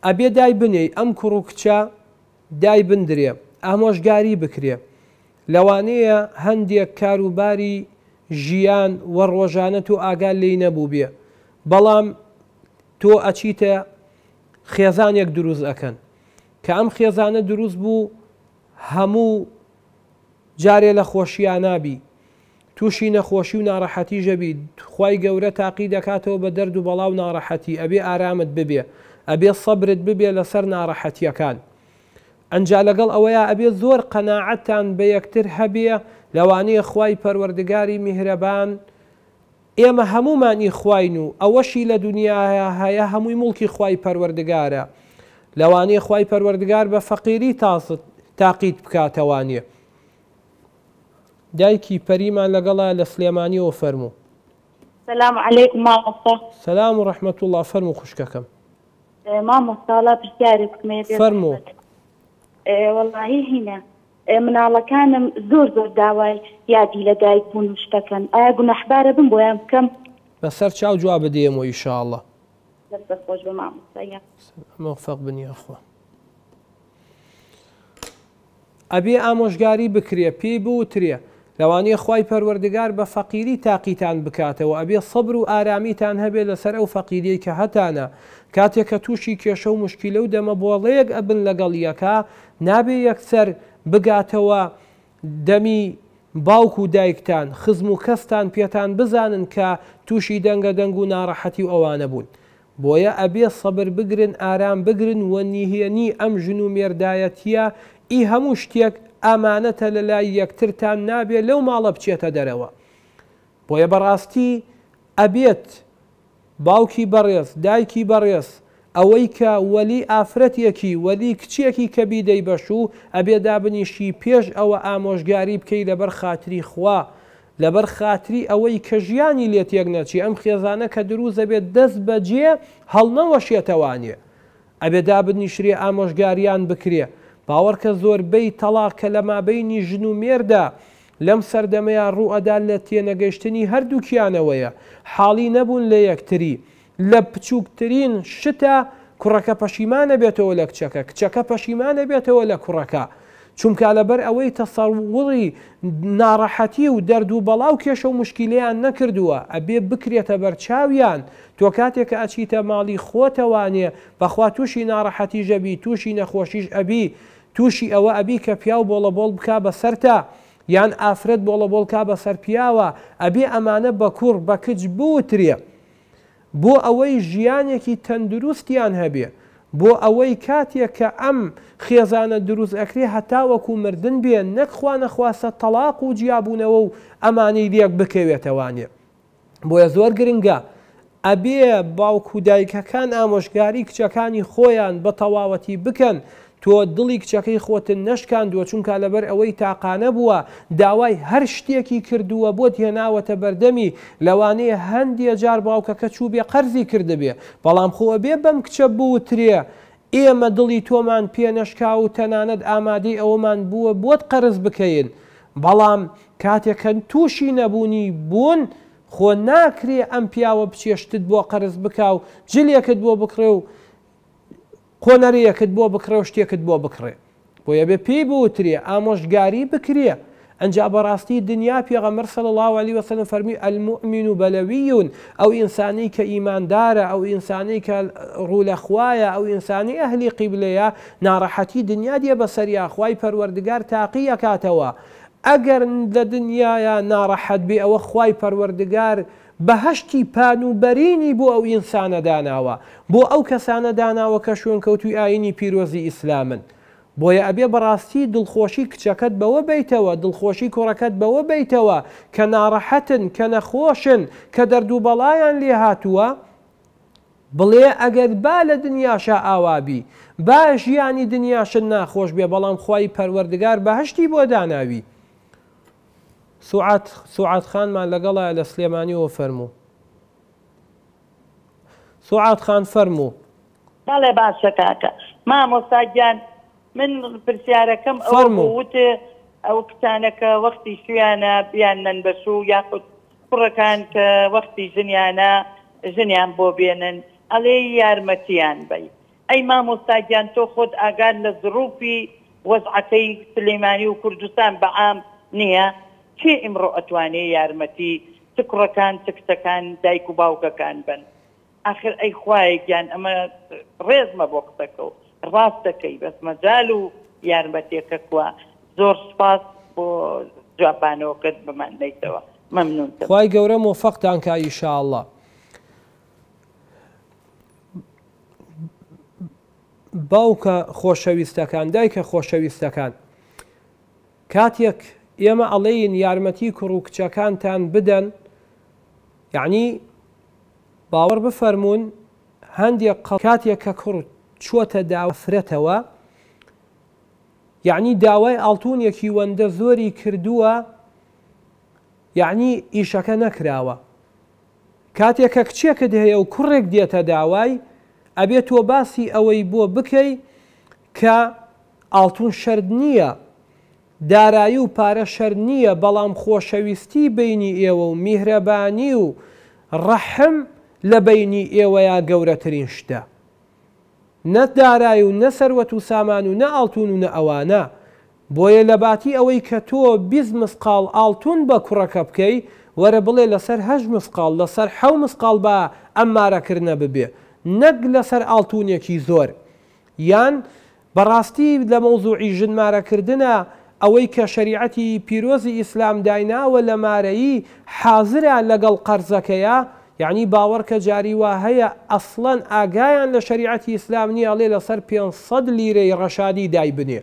ئەبێ دای بنێ ئەم کوڕ و کچە دای بندرێ ئامۆژگاری بکرێ لەوانەیە هەندێک کاروباری ژیان وە ڕۆژانەت و ئاگال لی نەبوو بێ بەڵام تۆ ئەچیتە خێزانێک دروست ئەەکەن کە ئەم خێزانە دروست بوو هەموو جارێ لە خۆشییان نابی تووشی نەخۆشی و ناڕەحەتی ژەبی خی گەورە تاقی دەکاتەوە بە دەرد و بەڵاو ناڕەحەتی ئەبێ ئارامت ببێ أبي سەبرت ببي لسرنا راحت يا كان أنجا لقل زۆر أبي الزور یەکتر هەبێ لەوانەیە لواني پەروەردگاری میهرەبان مهربان هەمومانی خوین و أوشي لە دنیاە هەیە هەمووی مڵکی خوای پەروەردگارە لەوانەیە خوای پەروەردگار بە فەقیری بكاتواني دايكي بريما دایکی لسليماني وفرمو السلام عليكم سلام السلام ورحمة الله فرمو خشككم مام ساڵا پرسیاری بکمێ فەرمو وەڵی هینە مناڵەکانم زۆر زۆر داوای یادی لە دایک بوون و شتەکەن ئایا گونەحبارە بم بۆیان بکەم بەسەر چاو جواب بدێمەوە ئیشاءڵە خۆش بە مامۆفق بنیخوا. ئەبێ ئامۆژگاری بکرێ پێی بوو ترە لەوانەیە خی پەروەردگار بە فەقیری تاقیتان بکاتەوە ئەبێ سەبر و ئارامیتان هەبێت لەسەر ئەو فەقیریە کە هەتانە کاتێک کە تووشی کێشە و مشکیلە و دەمە بۆڵەیەک ئەبن لەگەڵ یەکە نابێ یەکسەر بگاتەوە دەمی باوک و دایکتان خزم و کەستان پێتان بزانن کە تووشی دەنگە دەنگ و ناڕەحەتی و ئەوانە بوون. بۆیە ئەبێ سەبر بگرن ئارام بگرن و نیهێنی ئەم ژن و مێردایەتە ئی هەموو شتێک ئەمانەتە لە لای یەکترتان نابێ لەو ماڵە بچێتە دەرەوە بۆیە بەڕاستی ئەبێت باوکی بەڕێز دایکی بەڕێز ئەوەی کە وەلی ئافرەتێکی وەلی کچێکی کەبی دەی بەشوو ئەبێ دابنیشی پێش ئەوە ئامۆژگاری بکەی لەبەر خاتری خوا لەبەر خاتری ئەوەی کە ژیانی لێت یەک نەچی ئەم خێزانە کە دروزە بێت دەست بەجێ هەڵنەوەشێتەوانێ ئەبێ دابنیشرێ ئامۆژگاریان بکرێ باوەڕکە زۆربەی تەلاقکە لە مابینی ژن و مێردا لەم سەردەمەیە ڕوئەدا لە تێنەگەیشتنی هەردووکیانەوەیە حاڵی نەبوون لە یەکتری لە بچووکترین شتە کوڕەکە پەشیمانە بێتەوە لە کچەکە کچەکە پەشیمانە بێتەوە لە کوڕەکە چونکە لەبەر ئەوەی تەسەڵوڵی ناڕەحەتی و دەرد و بەڵاو کێشە و مشکلیان نەکردووە ئەبێ بکرێتە بەرچاویان تۆ کاتێک کە ئەچیتە ماڵی خۆتەوانێ بەخوا تووشی ناڕەحەتی ژەبی تووشی نەخۆشیش ئەبی تووشی ئەوە ئەبی کە پیاو بۆڵە بۆڵ بک بەسەرتا. یان ئافرەت بۆڵە بۆڵکا بە سەرپیاوە ئەبێ ئەمانە بە کوڕ بە کچ بوترێ بۆ ئەوەی ژیانێکی تەندروستیان هەبێ بۆ ئەوەی کاتێک کە ئەم خێزانە دروست ئەکرێ هەتاوەکو مردن بێ نەکخوا نەخواسە تەلاق و جیابوونەوە و ئەمانی دیەک بکەوێتەوانێ بۆیە زۆر گرنگە ئەبێ باوکو دایکەکان ئامۆژگاری کچەکانی خۆیان بە تەواوەتی بکەن تۆ دڵی کچەکەی خۆتن نەشکاندووە چونکە لەبەر ئەوەی تاقانە بووە داوای هەر شتێکی کردووە بۆ تێناوەتە بەردەمی لەوانەیە هەندێ جار باوکەکە چوو بێ قەرزی کردبێ بەڵام خۆوە بێ بەم کچە بووترێ. ئێمە دڵی تۆمان پێنەشکا و تەنانەت ئامادەی ئەومان بووە بۆت قەرز بکەین. بەڵام کاتێکەن تووشی نەبوونی بوون، خۆ ناکرێ ئەم پیاوە بچێشتت بۆ قەرز بکاو جلێکت بۆ بکڕێ و خونری یکت بو بکره و شتێکت بۆ بکڕێ بۆ یەبێ پێی بوترێ ئامۆژگاری بکرێ ئەجا بەڕاستی دنیا پێغەمەر صلی الله علیه و علی وسلم فەرمی ئەلمؤمن و بەلەویون ئەو ئینسانی کە ئیماندارە ئەو ئینسانی کە ڕوولەخوایە ئەو ئینسانی ئەهلی قیبلەیە ناڕەحەتی دنیا دی دیە بەسەریا خوای پەروەردگار تاقیەکاتەوە. ئەگەر دنیا یا ناڕەحەت بێ او خوای پروردگار بەهشتی پانوبەرینی بۆ ئەو ئینسانە داناوە بۆ ئەو کەسانە داناوە کە شوێن کەوتوی ئاینی پیرۆزی ئیسلامن بۆیە ئەبێ بەڕاستی دڵخۆشی کچەکەت بەوە بیتەوە دڵخۆشی کوڕەکەت بەوە بیتەوە کە ناڕەحەتن کە نەخۆشن کە دەردوو بەڵایان لێ هاتووە بڵێ ئەگەر با لە دنیاشا ئاوابی با ژیانی دنیاشن ناخۆش بێ بەڵام خی پەروەردگار بەهشتی بۆ داناوی سعاد خان ما لقلا على سليماني وفرمو سعاد خان فەرموو بەڵێ باشە ما مامۆستاگیان من پرسیارەکەم ئەووت ئەو او كتانك وقتي بیان نەن بەسوو یاخود کوڕەکان کە وەختی ژنیانە ژنیان بۆ بێنن ئەڵێ یارمەتیان بی ئەی مامۆستاگیان تۆ خۆت ئاگان لە زروپی وەزعەکەی سلێمانی و کێ ئمڕۆ ئەتوانێ یارمەتی تکڕەکان تکتەکان دایک و باوکەکان بن آخر ئەی خوایەکیان ئەمە ڕێزمە بۆ قسەکە و ڕاستەکەی بەس مەجال و یارمەتێکە کووە زۆر سپاس بۆ جاپانەوەکەت بمان دەیتەوە ممنون خی گەورە مۆفەقتان کایشاءله باوکە خۆشەویستەکان دایکە خۆشەویستەکان کاتێک ئێمە ئەڵەین یارمەتی کوڕووکچەکانتان بدەن یعنی باوەڕ بفەرمونون هەندێک قەڵکاتێک کە کوڕ چۆتە داوفرێتەوە یعنی داوای ئاڵتونێکی وەندە زۆری کردووە یعنی ئیشەکە نەکراوە کاتێک کە کچێکت هەیە و کوڕێک دێتە داوای ئەبێت تۆ باسی ئەوەی بۆ بکەی کە ئاڵتون شەرد نییە دارایی و پارە شەر نییە بەڵام خۆشەویستی بینی ئێوە و میهرەبانی و ڕەحم لە بینی ئێوەیە گەورەترین شتە. نەدارایی و نەسەروەت و سامان و نەئڵتون و نە ئەوانە، بۆیە لە باتی ئەوەی کە تۆ بیز مسقال ئاڵتون بە کوڕەکە بکەی وەرە بڵێ لەسەر هەژ مسقال لەسەر حەو مسقال بە ئەممارەکردە ببێ، نەک لەسەر ئاڵتونێکی زۆر. یان بەڕاستی لە مەوزوعی ژنمارەکردە، ئەوەی کە شریعەتی پیرۆزی ئیسلام و لە مارەیی حاضران لەگەڵ قەرزەکەیە یعنی يعني باوەڕ کە جاریوا هەیە ئەسڵەن ئاگایان لە شریعەتی ئیسلامنی ئەڵێ لەسەر 500 لیرەی ڕەشادی دای بنێ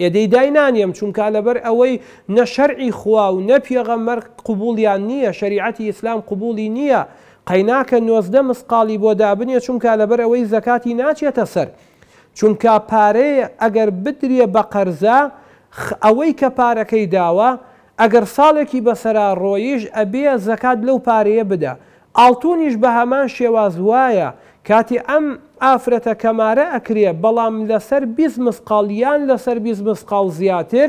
ئێدەی داینانیم چونکە لەبەر ئەوەی نە شەرعی خوا و نەپیغە مەرگ قوبولیان نییە شریعەتی ئیسلام قوبولی نییە قەیناکە نۆزدە مسقالی بۆ دابنیە چونکە لەبەر ئەوەی زەکاتی ناچێتە سەر چونکە پارەیە ئەگەر بدرێ بە قەرزە، ئەوەی کە پارەکەی داوە ئەگەر ساڵێکی بەسرا ڕۆیش ئەبێ زەکات لەو پارەیە بدە ئاڵتونیش بە هەمان شێواز وایە کاتی ئەم ئافرەتە کەمارە ئەکرێ بەڵام لەسەر بیز مسقاڵیان لەسەر بیز مسقاڵ زیاتر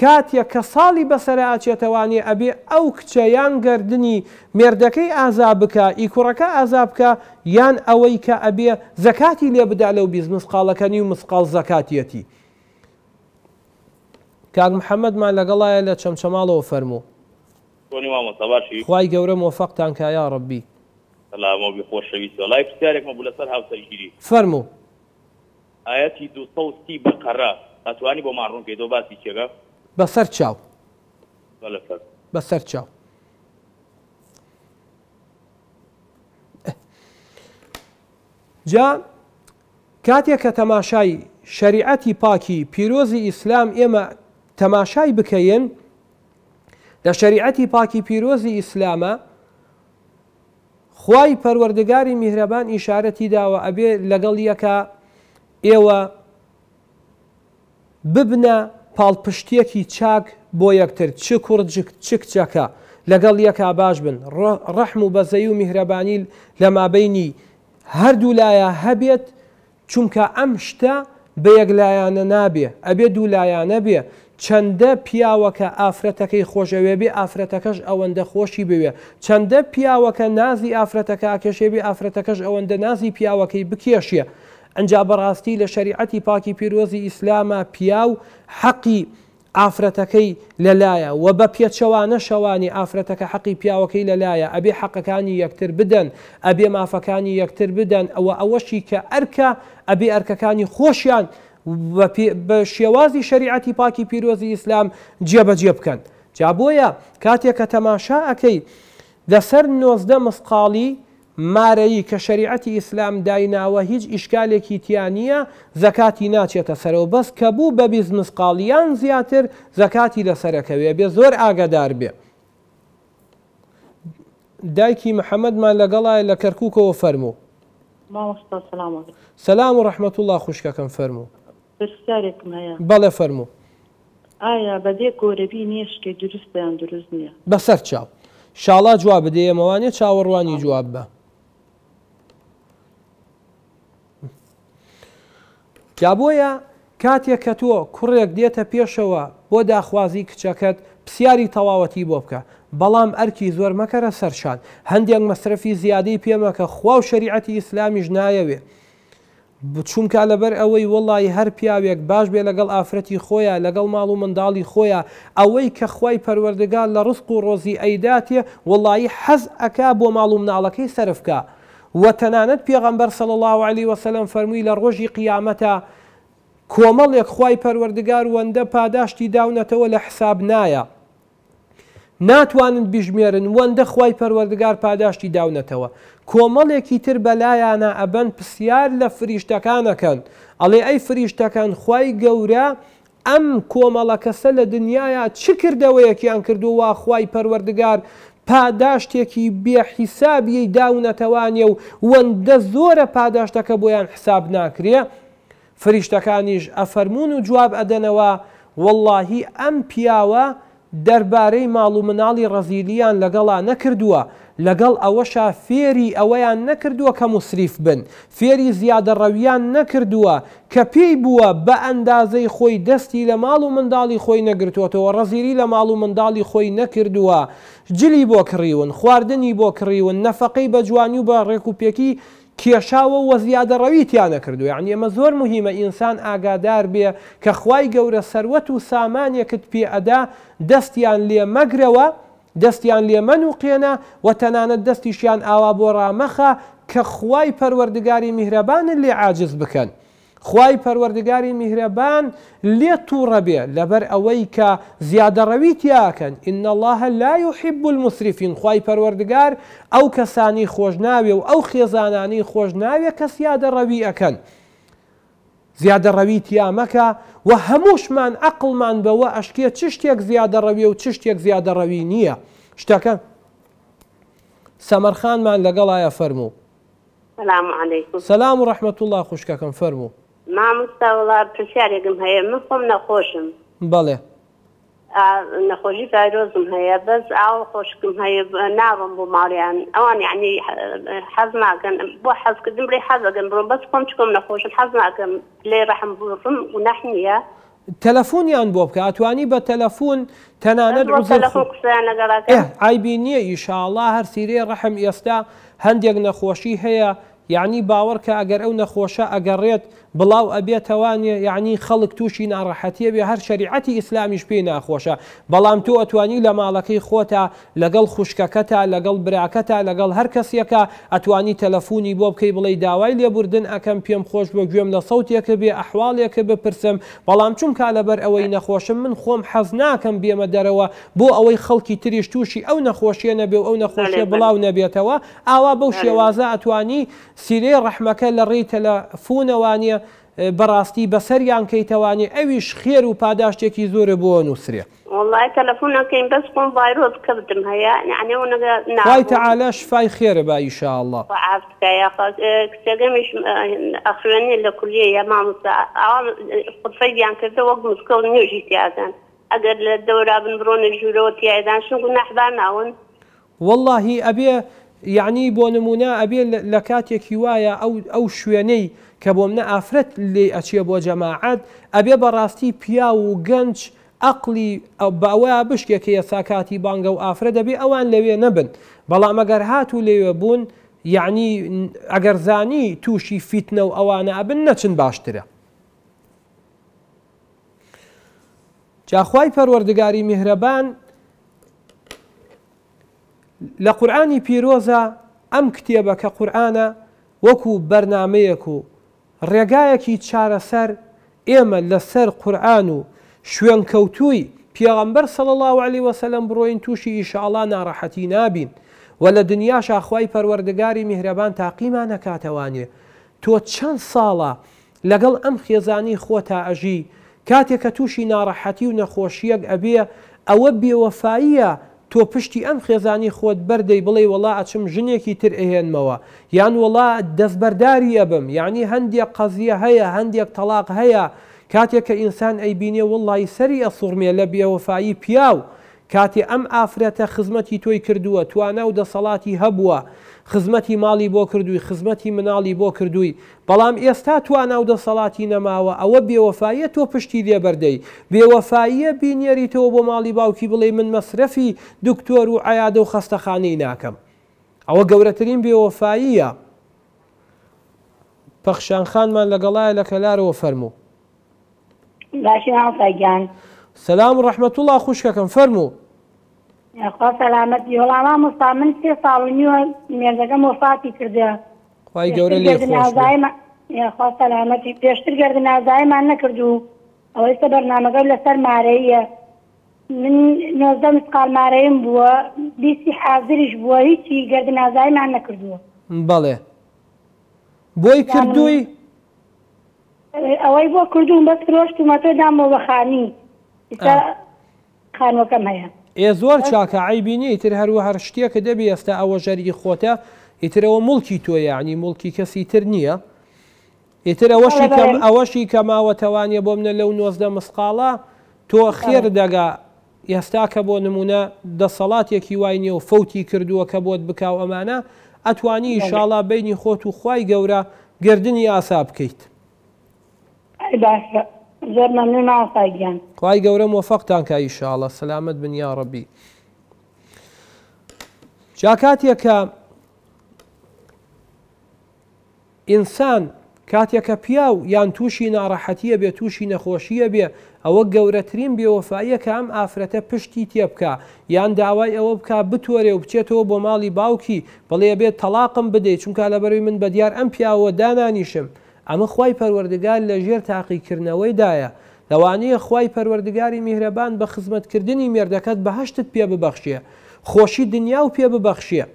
کاتیە کە ساڵی بەسرە ئاچێتەوانی ئەبێ ئەو کچەیان گردردنی مێردەکەی ئازا بکە ئیکوڕەکە ئازا بکە یان ئەوەی کە ئەبێ زەکاتی لێ بدا لەو بیز مسقاڵەکەنی و مسقاڵ زەکاتیەتی. محمد کاک محەممەدمان لەگەڵایە لە چەمچەماڵەوە فەرموو خی گەورە مۆفقتان کایا ڕبی خۆشەویستە لای پرسیارێکمە بوو لەسەر فرمو. فەرموو دو دوسەوسی بەقەرە ئەتوانی بۆ ماڕوون پێ دۆ باسی چێگە بەسەر چاو بسر چاو جا کاتێک کە تەماشای شریعەتی پاکی پیرۆزی ئیسلام ئێمە تەماشای بکەین لە شریعەتی پاکی پیرۆزی ئیسلامە خی پەروەردەگاری میهرەبان ئیشارەتی داوە ئەبێ لەگەڵ یەکە ئێوە ببنە پاڵپشتێکی چاک بۆ یەکتر چ کوڕجک چکچەکە لەگەڵ یەکا باش بن ڕەحم و بەزەی و میهرەبانی لە مابینی هەردوو لایە هەبێت چونکە ئەم شتە بە یەکلایانە نابێ ئەبێ دوولایانە بێ چەندە پیاوەکە ئافرەتەکەی خۆشەوێبێ ئافرەتەکەش ئەوەندە خۆشی بوێ چەندە پیاوەکە نازی ئافرەتەکە ئاکێشێبێ ئافرەتەکەش ئەوەندە نازی پیاوەکەی بکێشیە ئەنج بەڕاستی لە شریعەتی پاکی پیرۆزی ئیسلامە پیاو حەقی ئافرەتەکەی لەلایە و بە پێچەوانە شەوانی ئافرەتەکە حەقی پیاوەکەی لەلایە ئەبێ حەقەکانی یەکتر بدەن ئەبێ مافەکانی یەکتر بدەن ئەوە ئەوەشی کە ئەرکە ئەبێ ئەرکەکانی خۆشیان بە شێوازی شریعەتی پاکی پیرۆزی ئیسلام جێبەجێ بکەن جا بۆیە کاتێک کە تەماشا ئەەکەی لەسەر نۆزدە مسقاڵی مارەی کە شریعەتی ئیسلام دایناوە هیچ ئیشکالێکی تیانە زەکاتی ناچێتە سەرەوە بەس کە بوو بە بیزمسقاڵیان زیاتر زەکاتی لەسەرەکەوێ بێ زۆر ئاگادار بێ. دایکی محەممەدمان لەگەڵای لە کەرککەوە فەرموو سلام و ڕحمەت الله خوشکەکەم فەرموو پرسیارێکم هەیە بەڵێ فەرمو ئایا بەدێ گۆرەبی نێشکی دروستیان دروست نییە بەسەر چاو شاڵا جواب بدەیەمەوانە چاوەڕوانی جواب بە کابۆیە کاتێک کە تۆ کوڕێک دێتە پێشەوە بۆ داخوازی کچەکەت پرسیاری تەواوەتی بۆ بکە بەڵام ئەرکی زۆر مەکەرە سەرشان هەندێک مەصرفی زیادەی پێمەکە خوا و شریعەتی ئیسلامیش نایەوێ بچوومکە لەبەر ئەوەی وڵی هەر پیاوێک باش بێ لەگەڵ ئافرەتی خۆیە لەگەڵ ماڵ و منداڵی خۆیە ئەوەی کە خی پەروەردگار لە ڕسک و ڕۆزی ئەیداتە وڵی حەز ئەک بۆ ماڵ و مناڵەکەی سەرفکە وەتەنانەت پێغەمبەر سەڵ الله علی وسلم فەرمووی لە ڕۆژی قیامەتە کۆمەڵێک خی پەروەردگار وەندە پاداشتی داونەتەوە لە حساب نایە. ناتوانن بیژمێرن وەندە خی پەروەردگار پاداشتی داونەتەوە کۆمەڵێکی تر بەلایانە ئەبەن پرسیار لە فریشتەکانەکەن ئەڵێ ئەی فریشتەکان خی گەورە ئەم کۆمەڵە کەسە لە دنیاە چ کردەوەیەکیان کردووە خی پەروەردگار پاداشتێکی بێحیسابیەی داونەتەوانێ و وەندە زۆرە پاداشتەکە بۆیان حساب ناکرێ فریشتەکانیش ئەفەرمون و جواب ئەدەنەوە واللهی ئەم پیاوە دەربارەی ماڵ و مناڵی ڕەزیلیان لەگەڵا نەکردووە لەگەڵ ئەوەشا فێری ئەوەیان نەکردووە کە مسریف بن فێری زیادە ڕەویان نەکردووە کە پێی بووە بە ئەندازەی خۆی دەستی لە ماڵ و منداڵی خۆی نەگرتوێتەوە ڕزیری لە ماڵ و منداڵی خۆی نەکردووە جلی بۆ کڕیون خواردنی بۆ کڕیون نەفقەی بە جوانی و بە ڕێک و پێکی کێشاوە وە زیادە ڕەویتیانە کردو یعنی ئەمە زۆر مهمە ئینسان ئاگادار بێ کە خی گەورە سەروەت و سامانێکت پێ ئەدا دەستیان لێ مەگرەوە دەستیان لێمەن و قێنە و تەنانەت دەستیشیان ئاوا بۆ ڕامەخە کە خوای پەروەردگاری میهرەبانن لێ عاجز بکەن خوای پروردگاری مهربان لی تو ربی لبر اویکا زیاد زیادەڕەوی تیاکەن ان الله لا يحب المسرفين المسرفین خی پەروەردگار ئەو کەسانی خۆشناوێ و ئەو خێزانانی خۆشناوێ کە زیادەڕەوی ئەەکەن. زیادەڕەوی تیامەکە و هەمووشمان عقلمان بەوە ئەشکێ چ شتێک زیادەڕەوی و چ شتاکن سمرخان من شتەکە سەمەرخانمان فرمو السلام عليكم. السلام ورحمة الله خوشکەکەم فرمو. ما پرسیاری کنم هەیە من خۆم نەخۆشم بەڵێ نەخۆشی ڤایرۆزم بس بەس خوش کنم هەیە ناوم بو ماریان ئەوان یعنی بو حز بۆ حەزکردم حز حەزەکەم برو بس کم چکم نەخۆشم حەز ناکەم لی رحم بڕم و تلفون یان بوب نەحنیە تەلەفۆنیان بۆ بکە ئەتوانی بە تەلەفۆن تەنانەت ئایبی نییە هر هەر رحم ڕەحم ئێستا هەندێک نەخۆشی هەیە یعنی باوەڕ اگر ئەگەر ئەو اگر ئەگەڕێت بڵاو ئەبێت توانێ یعنی خەڵک تووشی ناڕەحەتیە بێ هەر شریعەتی ئیسلامیش پێی ناخۆشە بەڵام تۆ ئەتوانی لە ماڵەکەی خۆتە لەگەڵ خوشکەکەتە لەگەڵ براکەتە لەگەڵ هەر کەسیەکە ئەتوانی تەلەفۆنی بۆ بکەی بڵێ داوای لێبوردن ئەەکەم پێم خۆش بۆ گوێم لە سەوتێکە بێ ئەحواڵێکە بپرسم بەڵام چونکە لەبەر ئەوەی نەخۆشم من خۆم حەز ناکەم بێمە دەرەوە بۆ ئەوەی خەڵکی تریش تووشی ئەو نەخۆشیە نەبێ ئەو نەخۆشیە بڵاو نەبێتەوە ئاوا بەو شێوازە ئەتوانی سیرێ ڕەحمەکە لە ڕێی تەلەفۆنەوانیە بەڕاستی بەسەریان کەیتەوانی ئەویش خێر و پاداشتێکی زۆرە بۆ نووسێ. والله تەلفۆنەکەین بەس قۆم ڤایرۆز کردم هەیە یعنیتەعاالش فای خێرە با ئیشاءله کچەگەمیش ئەخوێنی لە کولیە یامامسەفەیان کردە وەک مسکەڵ نوێژی تیاگەن ئەگەر لە دەورا بن بڕۆنە ژورەوە تیایدان شنگ نەحبان ناون واللهی ئەبێ یعنی بۆ نمونە ئەبێ لە کاتێکی وایە ئەو شوێنەی کە بۆ منە ئافرەت لێ ئەچیە بۆ جەماعات ئەبێ بەڕاستی پیا و گەنج ئەقلی باوەیە بشکێکی یەساکاتی بانگە و ئافرە دەبێ ئەوان لەوێ نەبن بەڵام ئەگەر هات و لێوێ بوون یعنی ئەگەر زانی تووشی فیتنە و ئەوانە ئەبن نەچن باشترە. جاخوای پەروەردگاری میهرەبان لە قورآانی پیرۆزە ئەم کتێبە کە قورآانە وەکو بەرنمەیەک و ڕێگایەکی چارەسەر ئێمە لەسەر قورآن و شوێن کەوتووی پیاغمبەر سەڵ الله عليه وسلم بڕۆین تووشی ئیشعڵا ناڕەحەتی نابین و لە دنیا شاخوای پەروەردەگاری میهرەبان تاقیمان نەکاتەوانێ تۆ چەند ساڵە لەگەڵ ئەم خێزانی خۆتا ئەژی کاتێک کە تووشی ناڕەحەتی و نەخۆشیەک ئەبێ ئەوە بێوەفاییە تۆ پشتی ئەم خێزانی خۆت بەردەی بڵێ وڵا ئەچم ژنێکی تر ئەهێنمەوە یان وڵا دەستبەرداری ئەبم یعنی هەندێک قەزیە هەیە هەندێک تەلاق هەیە کاتێک کە ئینسان ئەیبینێ وڵی سەری ئەسوورمێ لە بێوەفایی پیاو کاتێ ئەم ئافرەتە خزمەتی تۆی کردووە توانە و دەسەڵاتی هەبووە خزمەتی ماڵی بۆ کردووی خزمەتی مناڵی بۆ کردووی بەڵام ئێستا توانناودە سەڵاتی نەماوە ئەوە بێوەفاایە تۆ پشتی لێ بەردەی بێوەفااییە بینێری تۆ بۆ ماڵی باوکی بڵێ من مەصرفی دکتۆر و ئایادە و خەستەخانەی ناکەم ئەوە گەورەترین بێوەفااییە پەخشان خانمان لەگەڵایە لە کەلارەوە فەرموو باشیان سلام ڕحمەت الله خوشکەکەم فەرموو خوا سەلامەتی وەڵاما مستا من سێ ساڵنیوە مێردەکە مۆفاتی کردە خی گەورە لێخوا سەلامەتی پێشتر گەردن نازایمان نەکردو ئەوەی سە بەرنامەکە لەسەر مارەیە من نۆزدە مسقالمارەیەم بووە بیستی حازریش بووە هیچی گەردن نازایمان نەکردووە بەڵێ بۆی کردووی ئەوەی بۆ کردوون بەس کرۆشتمەتۆ دامەوە بەخانی خانوەکەم هەیە ئێ زۆر چاکە عیبینی ئیتر هەروە هەر شتێککە دەبی ئێستا ئەوە ژەرگی خۆتە ئیترەوە ملکی تۆ یعنی ملکی کەسی تر نییە ئیتر ئەوەشی کەم ئەوەشی کەماوە توانە بۆ منە لەو نۆزدە مسقاڵە تۆ خێر دەگا ئێستا کە بۆ نمونە دەسەڵاتێکی وای نیە و فوتی کردووە کە بۆت بکاو ئەمانە ئەتوانی ئیشاڵا بینی خۆت و خی گەورە گردنی ئاسا بکەیت. زۆر مەمنون ئاساگیان خی گەورە مۆفەقتان کە ئیشاڵە سەلامت بنیا ڕەبی جاکاتێکە ئینسان کاتێکە پیا و یان تووشی ناڕەحەتیە بێ تووشی نەخۆشیە بێ ئەوە گەورەترین بێوەفاایە کە ئەم ئافرەتە پشتی تێبکە یان داوای ئەوە بک بتوەرێ و بچێتەوە بۆ ماڵی باوکی بەڵێ بێت تەلاقم بدەیت چونکە لەبەروی من بە دیار ئەم پیاوە دانانیشم ئەمە خی پەروەردگار لە ژێر تاقیکردنەوەیدایە لەوانەیە خی پەروەردگاری میهرەبان بە خزمەتکردنی مێردەکەت بەهشتت پێ ببەخشیە خۆشی دنیا و پێ ببەخشیە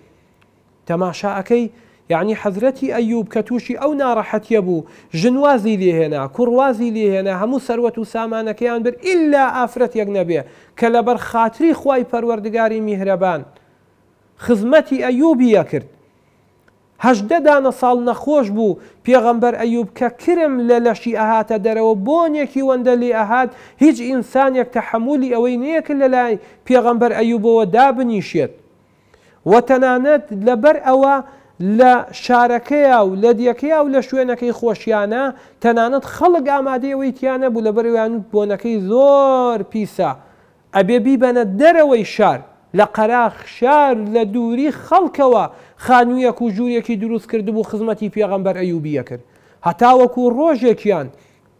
تەماشاەکەی یعنی حەزرەتی ئەیوب کە تووشی ئەو ناڕەحەتە بوو ژنوازی لێهێنا کوڕوازی لێهێنا هەموو سەروەت و سامانەکەیان بر ئللا ئافرەت یەک نەبێ کە لەبەر خااتری خی پەروەردگاری میهرەبان خزمەتی ئەیوبیە کرد هەشدە دانە ساڵ نەخۆش بوو پێغەمبەر ئەیوب کە کرم لە لەشی ئەهاتە دەرەوە بۆنێکی وەندە لێ ئەهات هیچ ئینسانێک تەحملی ئەوەی نیەکرد لە لای پێغەمبەر ئەیوبەوە دابنیشێت وەتەنانەت لەبەر ئەوە لە شارەکەیە و لە دیەکەیا و لە شوێنەکەی خۆشیانە تەنانەت خەڵک ئامادەەوەی تیانە بوو لە بەرویان بۆنەکەی زۆر پیسە ئەبێبی بەنە دەرەوەی شار لە قەراخ شار لە دووری خەڵکەوە خانوویەک و ژوورێکی دروست کرد بوو خزمەتی پێغەمبەر ئەیوبیە کرد هەتاوەکو ڕۆژێکیان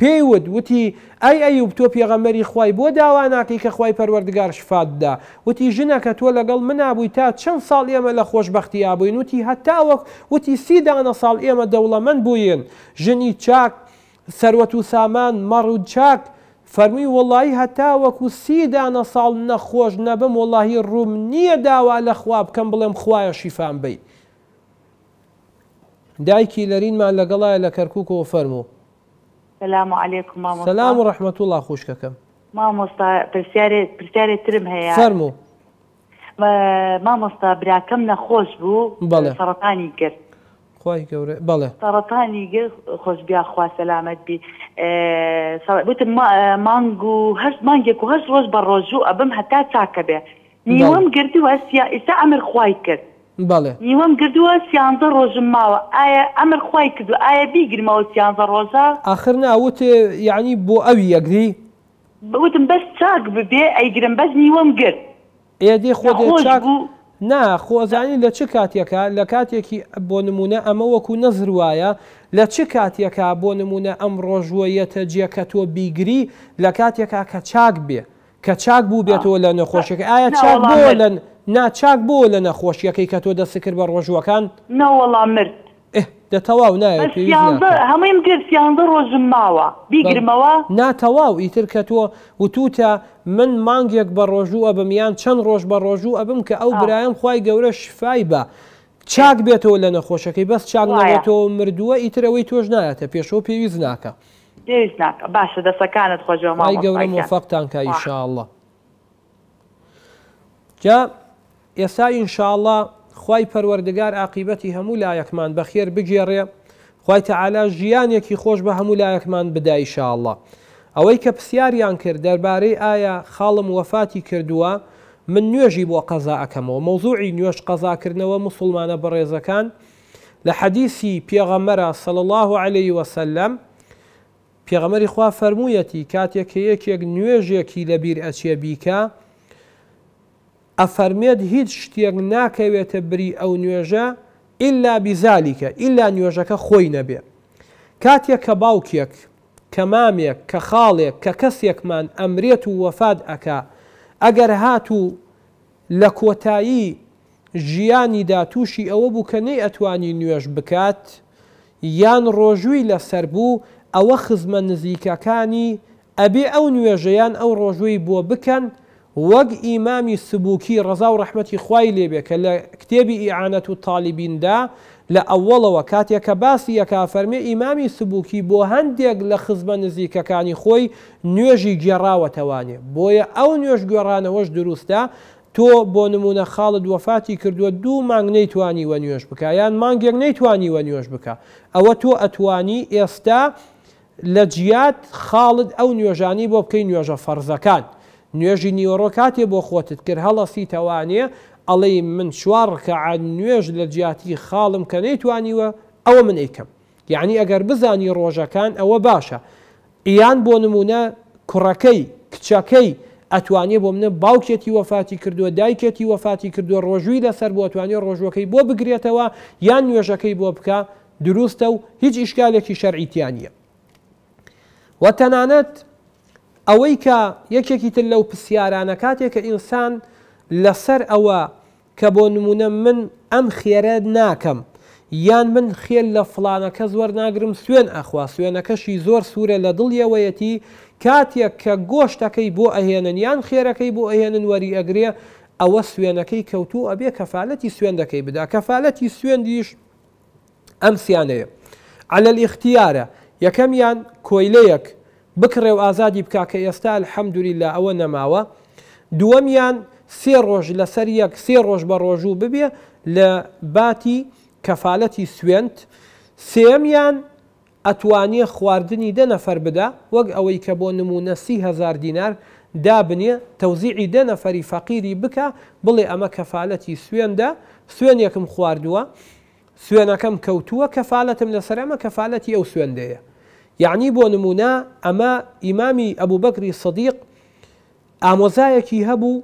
پێیوت وتی ئەی ئەیوب تۆ پێغەمەری خی بۆ داواناکەی کە خی پەروەردگار شفاتدا وتی ژنەکە تۆ لەگەڵ منابووی تا چەند ساڵ ئێمە لە خۆشببختیا بووین وتی هەتاوەک وتی سیدانە ساڵ ئێمە دەوڵەمەند بووین ژنی چاک سەروەت و سامان مەڕوو چاک فەرمی وڵی هەتا وەکو سیدانە ساڵ نەخۆش نەبم وڵی ڕوم نییە داوا لە خوا بکەم بڵێم خوایە شیفان بی. دایکی لەرینمان لەگەڵایە لە کەرککەوە فەرمو. سلام علیکم سلام و ڕحمەت الله خوشکەکەم. مامۆستا پرسیارێت ترم هەیە فەرمو. مامۆستا براکەم نەخۆش بوو بەڵێ سەرەکانی کرد. خی گەورە بەڵێ سەرەتانی گەر خۆشبیا خوا سەلامەت بی بتم مانگ و هەشت مانگێک و هەشت ڕۆژ بە ڕۆژوو ئەبم هەتا چاکە بێ نیوەم گردووە سیا ئیسا ئەمر خوای کرد بەڵێ نیوەم گردووە سیانزە ڕۆژم ماوە ئایا ئەمر خوای کرد و ئایا بیگرمەوە سیانزە ڕۆژە آخر ناوتێ یعنی بۆ ئەوی یەگری وتم بەس چاک ببێ ئەیگرم بەس نیوەم گرت ئێدی خۆ چاک بوو نا خۆزانی لە چ کاتێکە لە کاتێکی بۆ نمونە ئەمە وەکو نەزر وایە لە چ کاتێکە بۆ نمونە ئەم ڕۆژوەیەتە جیەکە تۆ بیگری لە کاتێکا کە چاک بێ کە چاک بوو بێتەوە لە نەخۆشیەکە ئایا چاک بۆ لە ناچاک بۆ لە نەخۆشیەکەی کە تۆ دەسکرد بە ڕۆژوەکان نەوەڵام مرد دەتەواو نایە هەمویم گرسیاندە ڕۆژم ماوە بیگرمەوە ناتەواو ئیتر کە تۆ وتوتە من مانگێک بە ڕۆژوو ئەبم یان چەند ڕۆژ بە ڕۆژوو ئەبم کە ئەو برایم خی گەورە شفای بە. چاک بێتەوە لە نەخۆشەکەی بەس چاک نەبێتەوە مردووە ئیترەوەی تۆش نایەتە پێشەوە پێویست ناکە باشە دەسەکانت خۆشەوەمای گەورە مۆفەقتان کە ئینشاءله. جا ئێستا ئینشاءله خی پەروەردگار عقیبەتی هەموو لایەکمان بەخێر بگێڕێ خی تەعالا ژیانێکی خۆش بە هەموو لایەکمان بدایشاءله ئەوەی کە پرسیاریان کرد دەربارەی ئایا خاڵم وەفاتی کردووە من نوێژی بۆ قەزاکەمەوە مەوزوعی نوێش قەزاکردنەوە مسلمانە بەڕێزەکان لە حەدیسی پێغەمەرە سەل الله عليه وسلم پێغەمەری خوا فەرموویەتی کاتێک یەکێک نوێژێکی لەبییر ئەچێ بیکە ئەفەرمێت هیچ شتێک ناکەوێتە بری ئەو نوێژە ئللا بیزالیکە ئللا نوێژەکە خۆی نەبێ کاتێک کە باوکێک کە مامێک کە خاڵێک کە کەسێکمان ئەمرێت و وەفاد ئەکا ئەگەر هات و لە کۆتایی ژیانیدا تووشی ئەوە بوو کە نەی ئەتوانی نوێژ بکات یان ڕۆژووی لەسەر بوو ئەوە خزمە نزیکەکانی ئەبێ ئەو نوێژەیان ئەو ڕۆژووی بۆ بکەن وەک ئیمامی سبووکی ڕزا و ڕحمەتی خوای لێبێ کە لە کتێبی ئیعاەت و تاالبیندا لە ئەوەڵەوە کاتێک کە باسی یەکا فەرمێ ئیمامی سبووکی بۆ هەندێک لە خزمە نزیکەکانی خۆی نوێژی گێڕاوەتەوانێ بۆیە ئەو نوێژ گوێڕانەوەش دروستە تۆ بۆ نمونە خاڵت وەفاتی کردووە دوو مانگ نەیتوانی وە نوێش بکیان مانگێک نەیتوانی وە نوێش بکە ئەوە تۆ ئەتوانی ئێستا لە جیات خاڵت ئەو نوێژانی بۆ بکەی نوێژە فەرزەکان. نوێژی نیوەڕۆ کاتێ بۆ خۆتت کرد هەڵەسی تەوانێ ئەڵێ من چوارڕکە عاد نوێژ لە جیاتی خاڵم کە نەیتوانیوە ئەوە من ئەیکەم یعنی ئەگەر بزانی ڕۆژەکان ئەوە باشە ئیان بۆ نمونە کوڕەکەی کچەکەی ئەتوانێ بۆ منە باوکێتی وەفاتی کردووە دایکێتی وەفاتی کردووە ڕۆژووی لەسەر بۆ ئەتوانێت ڕۆژوەکەی بۆ بگرێتەوە یان نوێژەکەی بۆ بکە دروستە و هیچ ئیشکالێکی شەرعیتیانە. وەتەنانەت ئەوەی کە یەکێکی تر لەو پرسیارانە کاتێک کە ئینسان لەسەر ئەوە کە بۆ نمونە من ئەم خێرە ناکەم یان من خێل لە فلانەکە زۆر ناگرم سوێن ئەخوا سوێنەکەشی زۆر سوورە لە دڵیەوەیەتی کاتێک کە گۆشتەکەی بۆ ئەهێنن یان خێرەکەی بۆ ئەهێنن وەری ئەگرێ ئەوە سوێنەکەی کەوتو ئەبێ کەفاالەتی سوێندەکەی بدا کەفاالەتی سوێندیش ئەم سیانەیە على الاختیارە یەکەمیان کۆیلەیەک بکڕێ و ئازادی بک کە ئێستا حەمدوری لە ئەوە نەماوە دووەمیان سێ ڕۆژ لەسەر یەک سێ ڕۆژ بە ڕۆژوو ببێ لە باتی کەفاالەتی سوێنند سێمیان ئەتوانیە خواردنی دە نەفەر بدا وەک ئەوەی کە بۆ نمونەسی هزار دینار دابنێ تەوزیعی دە نەفەری فەقیری بکە بڵێ ئەمە کەفاالەتی سوێندا سوێن یەکم خواردووە سوێنەکەم کەوتووە کەفاالەتم لەسەر ئەمە کەفاالەتی ئەو سوێندەیە یعنی بۆ نمونە ئەمە ئیمامی ئەبوو بەکری سەدیق ئامۆزایەکی هەبوو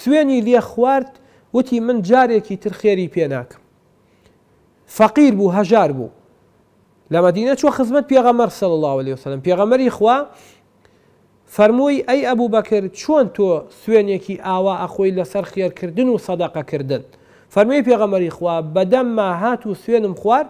سوێنی لێ خوارد وتی من جارێکی ترخێری پێناکەم فەقیر بوو هەژار بوو لە مدینە چوە خزمەت پێغەمەەر سەڵ الله عليه وسلم پێغەمەری خوا فەرمووی ئەی ئەبوو بەکرد چۆن تۆ سوێنێکی ئاوا ئەخۆی لەسەر خێرکردن و سەدەقەکردن فەرمی پێغەمەری خوا بەدەمما هات و سوێنم خوار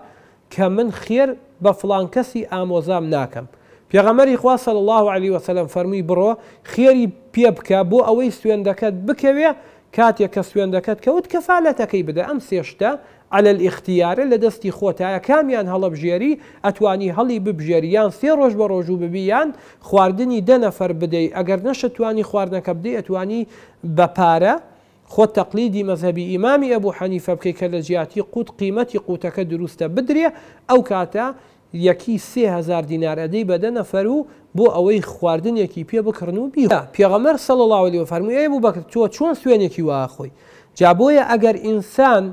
کە من خێر بفلان كسي آموزام ناكم ئامۆزام غمر پێغەمەری صلى الله عليه وسلم فەرمووی بڕۆ خێری پێ بکە بۆ ئەوەی سوێندەکەت بکەوێ کاتێک کە سوێندەکەت کەوت کەفاالەتەکەی بدە ئەم سێشتە على الاختيار لە دەستی خۆتایە کامیان هەڵبژێری ئەتوانی هەڵی ببژێریان سێ ڕۆژ بە ڕۆژ و ببییان خواردنی دەنەفەر بدەیت ئەگەر نەشتوانی خواردنەکە بدەی ئەتوانی بە پارە خۆ تەقلیدی مەذهبی ئیمامی ئەبوو حەنیفە بکەی کە لە جیاتی قوت قیمەتی قوتەکە دروستە بدرێ ئەو کاتە یەکی سهزار دینارەدەی بەدە نەفەر و بۆ ئەوەی خواردنێکی پێ بکردن و بی پێغەمەر سەڵ لاوەلی فەرمووی بوو بکرد تۆ چۆن سوێنێکی واخۆی جابۆیە ئەگەر ئینسان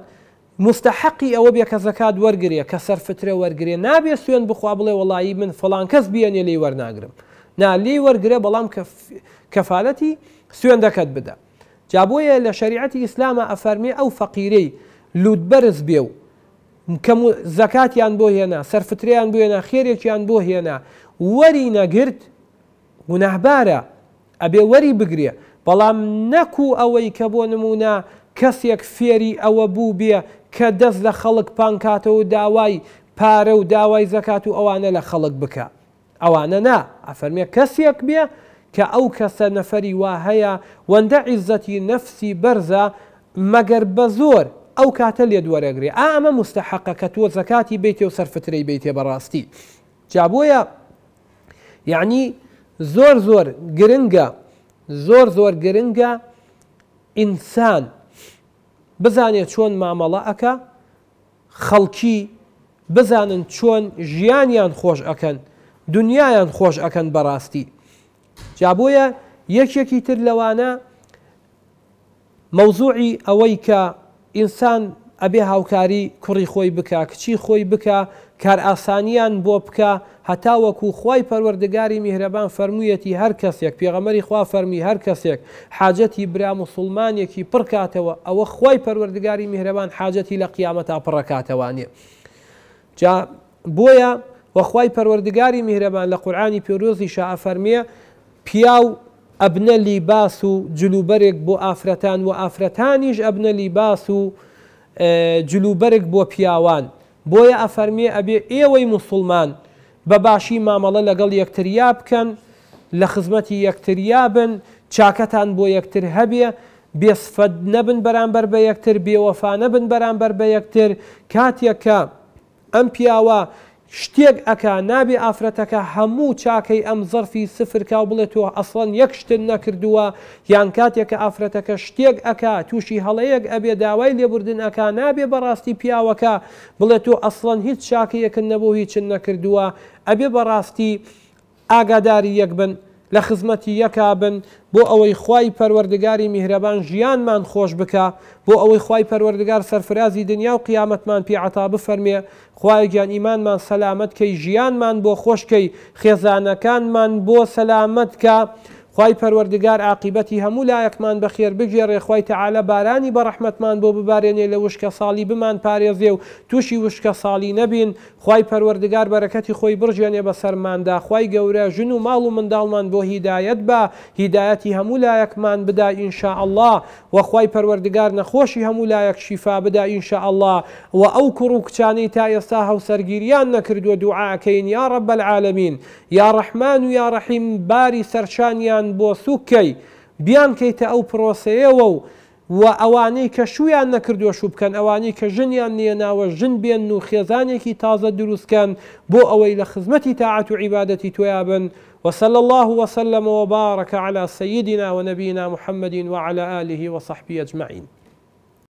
مستحقی ئەوە بێ کە زکات وەرگێ کە سەرفترە وەرگێ نابێ سوێن بخوا بڵێ وڵایی من فلان کەس بیێنێ لی وەرناگرم نا لی وەرگرە بەڵام کەفاەتی سوێندەکەت بدە جابۆیە لە شریعەتی ئیسلامە ئەفەرمی ئەو فەقیرەی لودبەرز بێ و زەکاتیان بۆ هێنا سەرفتریان بێنە خێرێکیان بۆ هێنا وەری نەگرت ونەهبارە ئەبێ وەری بگرێ بەڵام نەکو ئەوەی کە بۆ نمونە کەسێک فێری ئەوە بوو بێ کە دەست لە خەڵک پانکاتەوە داوای پارە و داوای زەکات و ئەوانە لە خەڵک بکە ئەوانە نا ئەفەرمێ کەسێک بێ کە ئەو کەسە نەفەری وا هەیە وەندە عیزەتی نەفسی بەرزە مەگەر بە زۆر ئەو کاتە لێ دووەرەگرێ ئامە مستحقە کە تۆ زەکاتی بیتێ و سەرفترەی بیتێ بەڕاستی جابۆیە یعنی زۆر زۆر گرنگە زۆر زۆر گرنگە ئینسان بزانێت چۆن مامەڵە ئەەکە خەڵکی بزانن چۆن ژیانیان خۆش ئەەکەن دنیایان خۆش ئەەکەن بەڕاستی جابۆیە یەکێکی تر لەوانە مەوزوعی ئەوەی کە ئینسان ئەبێ هاوکاری کوڕی خۆی بکە کچی خۆی بکە کار ئاسانیان بۆ بکە هەتاوەکو خی پەروەردەگاری میهرەبان فەرموویەتی هەر کەسێک پێغەمەری خوا فەرمی هەر کەسێک حاجەتی برا مسلمانێکی پڕکاتەوە ئەوە خی پەروەردەگاری میهرەبان حاجەتی لە قیامەت تا پڕکاتەوانێ جا بۆیە وەخوای پەروەردگاری میهرەبان لە قورآانی پیرۆزی شعفەرمیە پیا و ئەبنە لیباس و جلوبەرێک بۆ ئافرەتان و ئافرەتانیش ئەبنە لیباس و جلوبەرێک بۆ پیاوان بۆیە ئەفەرمێ ئەبێ ئێوەی مسلمان بە باشی مامەڵە لەگەڵ یەکتریا بکەن لە خزمەتی یەکتریا بن چاکەتان بۆ یەکتر هەبێ بێسفەت نەبن بەرامبەر بە یەکتر بێوەفانە بن بەرامبەر بە یەکتر کاتێکە ئەم پیاوە شتێک ئەک نابێ ئافرەتەکە هەموو چاکەی ئەم زەرفی سفرکا بڵێتەوە ئەسڵەن یەکشتن نەکردووە یان کاتێکە ئافرەتەکە شتێک ئەک تووشی هەڵەیەک ئەبێ داوای لێبوردنەکە نابێ بەڕاستی پیاوەکە بڵێتەوە ئەسڵەن هیچ چاکەیەکن نەبوو هیچن نەکردووە ئەبێ بەڕاستی ئاگاداری یەک بن لە خزمەتی یەکا بن بۆ ئەوەی خوای پەروەردگاری میهرەبان ژیانمان خۆش بکە بۆ ئەوەی خوای پەروەردگار سەرفرازی دنیا و قیامەتمان پیعتا بفەرمێ خوایگیان ئیمانمان سەلامەت کەی ژیانمان بۆ خۆشکەی خێزانەکانمان بۆ سەلامەت کە خی پەروەردگار عقیبەتی هەموو لایەکمان بەخێر بگێڕێ خی تەعاالە بارانی بەڕەحمەتمان بۆ ببارێنێ لە وشکە ساڵی بمان پارێزێ و تووشی وشکە ساڵی نەبین خی پەروەردگار بەرەکەتی خۆی برژێنێ بە سەرماندا خی گەورە ژن و ماڵ و منداڵمان بۆ هیدایەت بە هیدایەتی هەموو لایەکمان بدا ئینشاء الله وەخوای پەروەردگار نەخۆشی هەموو لایەک شیفا بدا ئینشاء الله و ئەو کوڕ و کچانی تا ئێستا هەوسەرگیریان نەکردووە دوعاکەین یا ڕە بەعاالمین یا ڕەحمان و یا ڕەحیم باری سەرچانیان شویان بۆ سوکەی بیان کەیتە ئەو پرۆسەیەوە و و ئەوانەی کە شویان نەکردووە شو بکەن ئەوانەی کە ژنیان نێناوە ژن بێن و خێزانێکی تازە دروستکەن بۆ ئەوەی لە خزمەتی تاعات و عیباەتی تۆیابن وصلى الله وسلم وبارك على سيدنا ونبينا محمد وعلى آله وصحبه أجمعين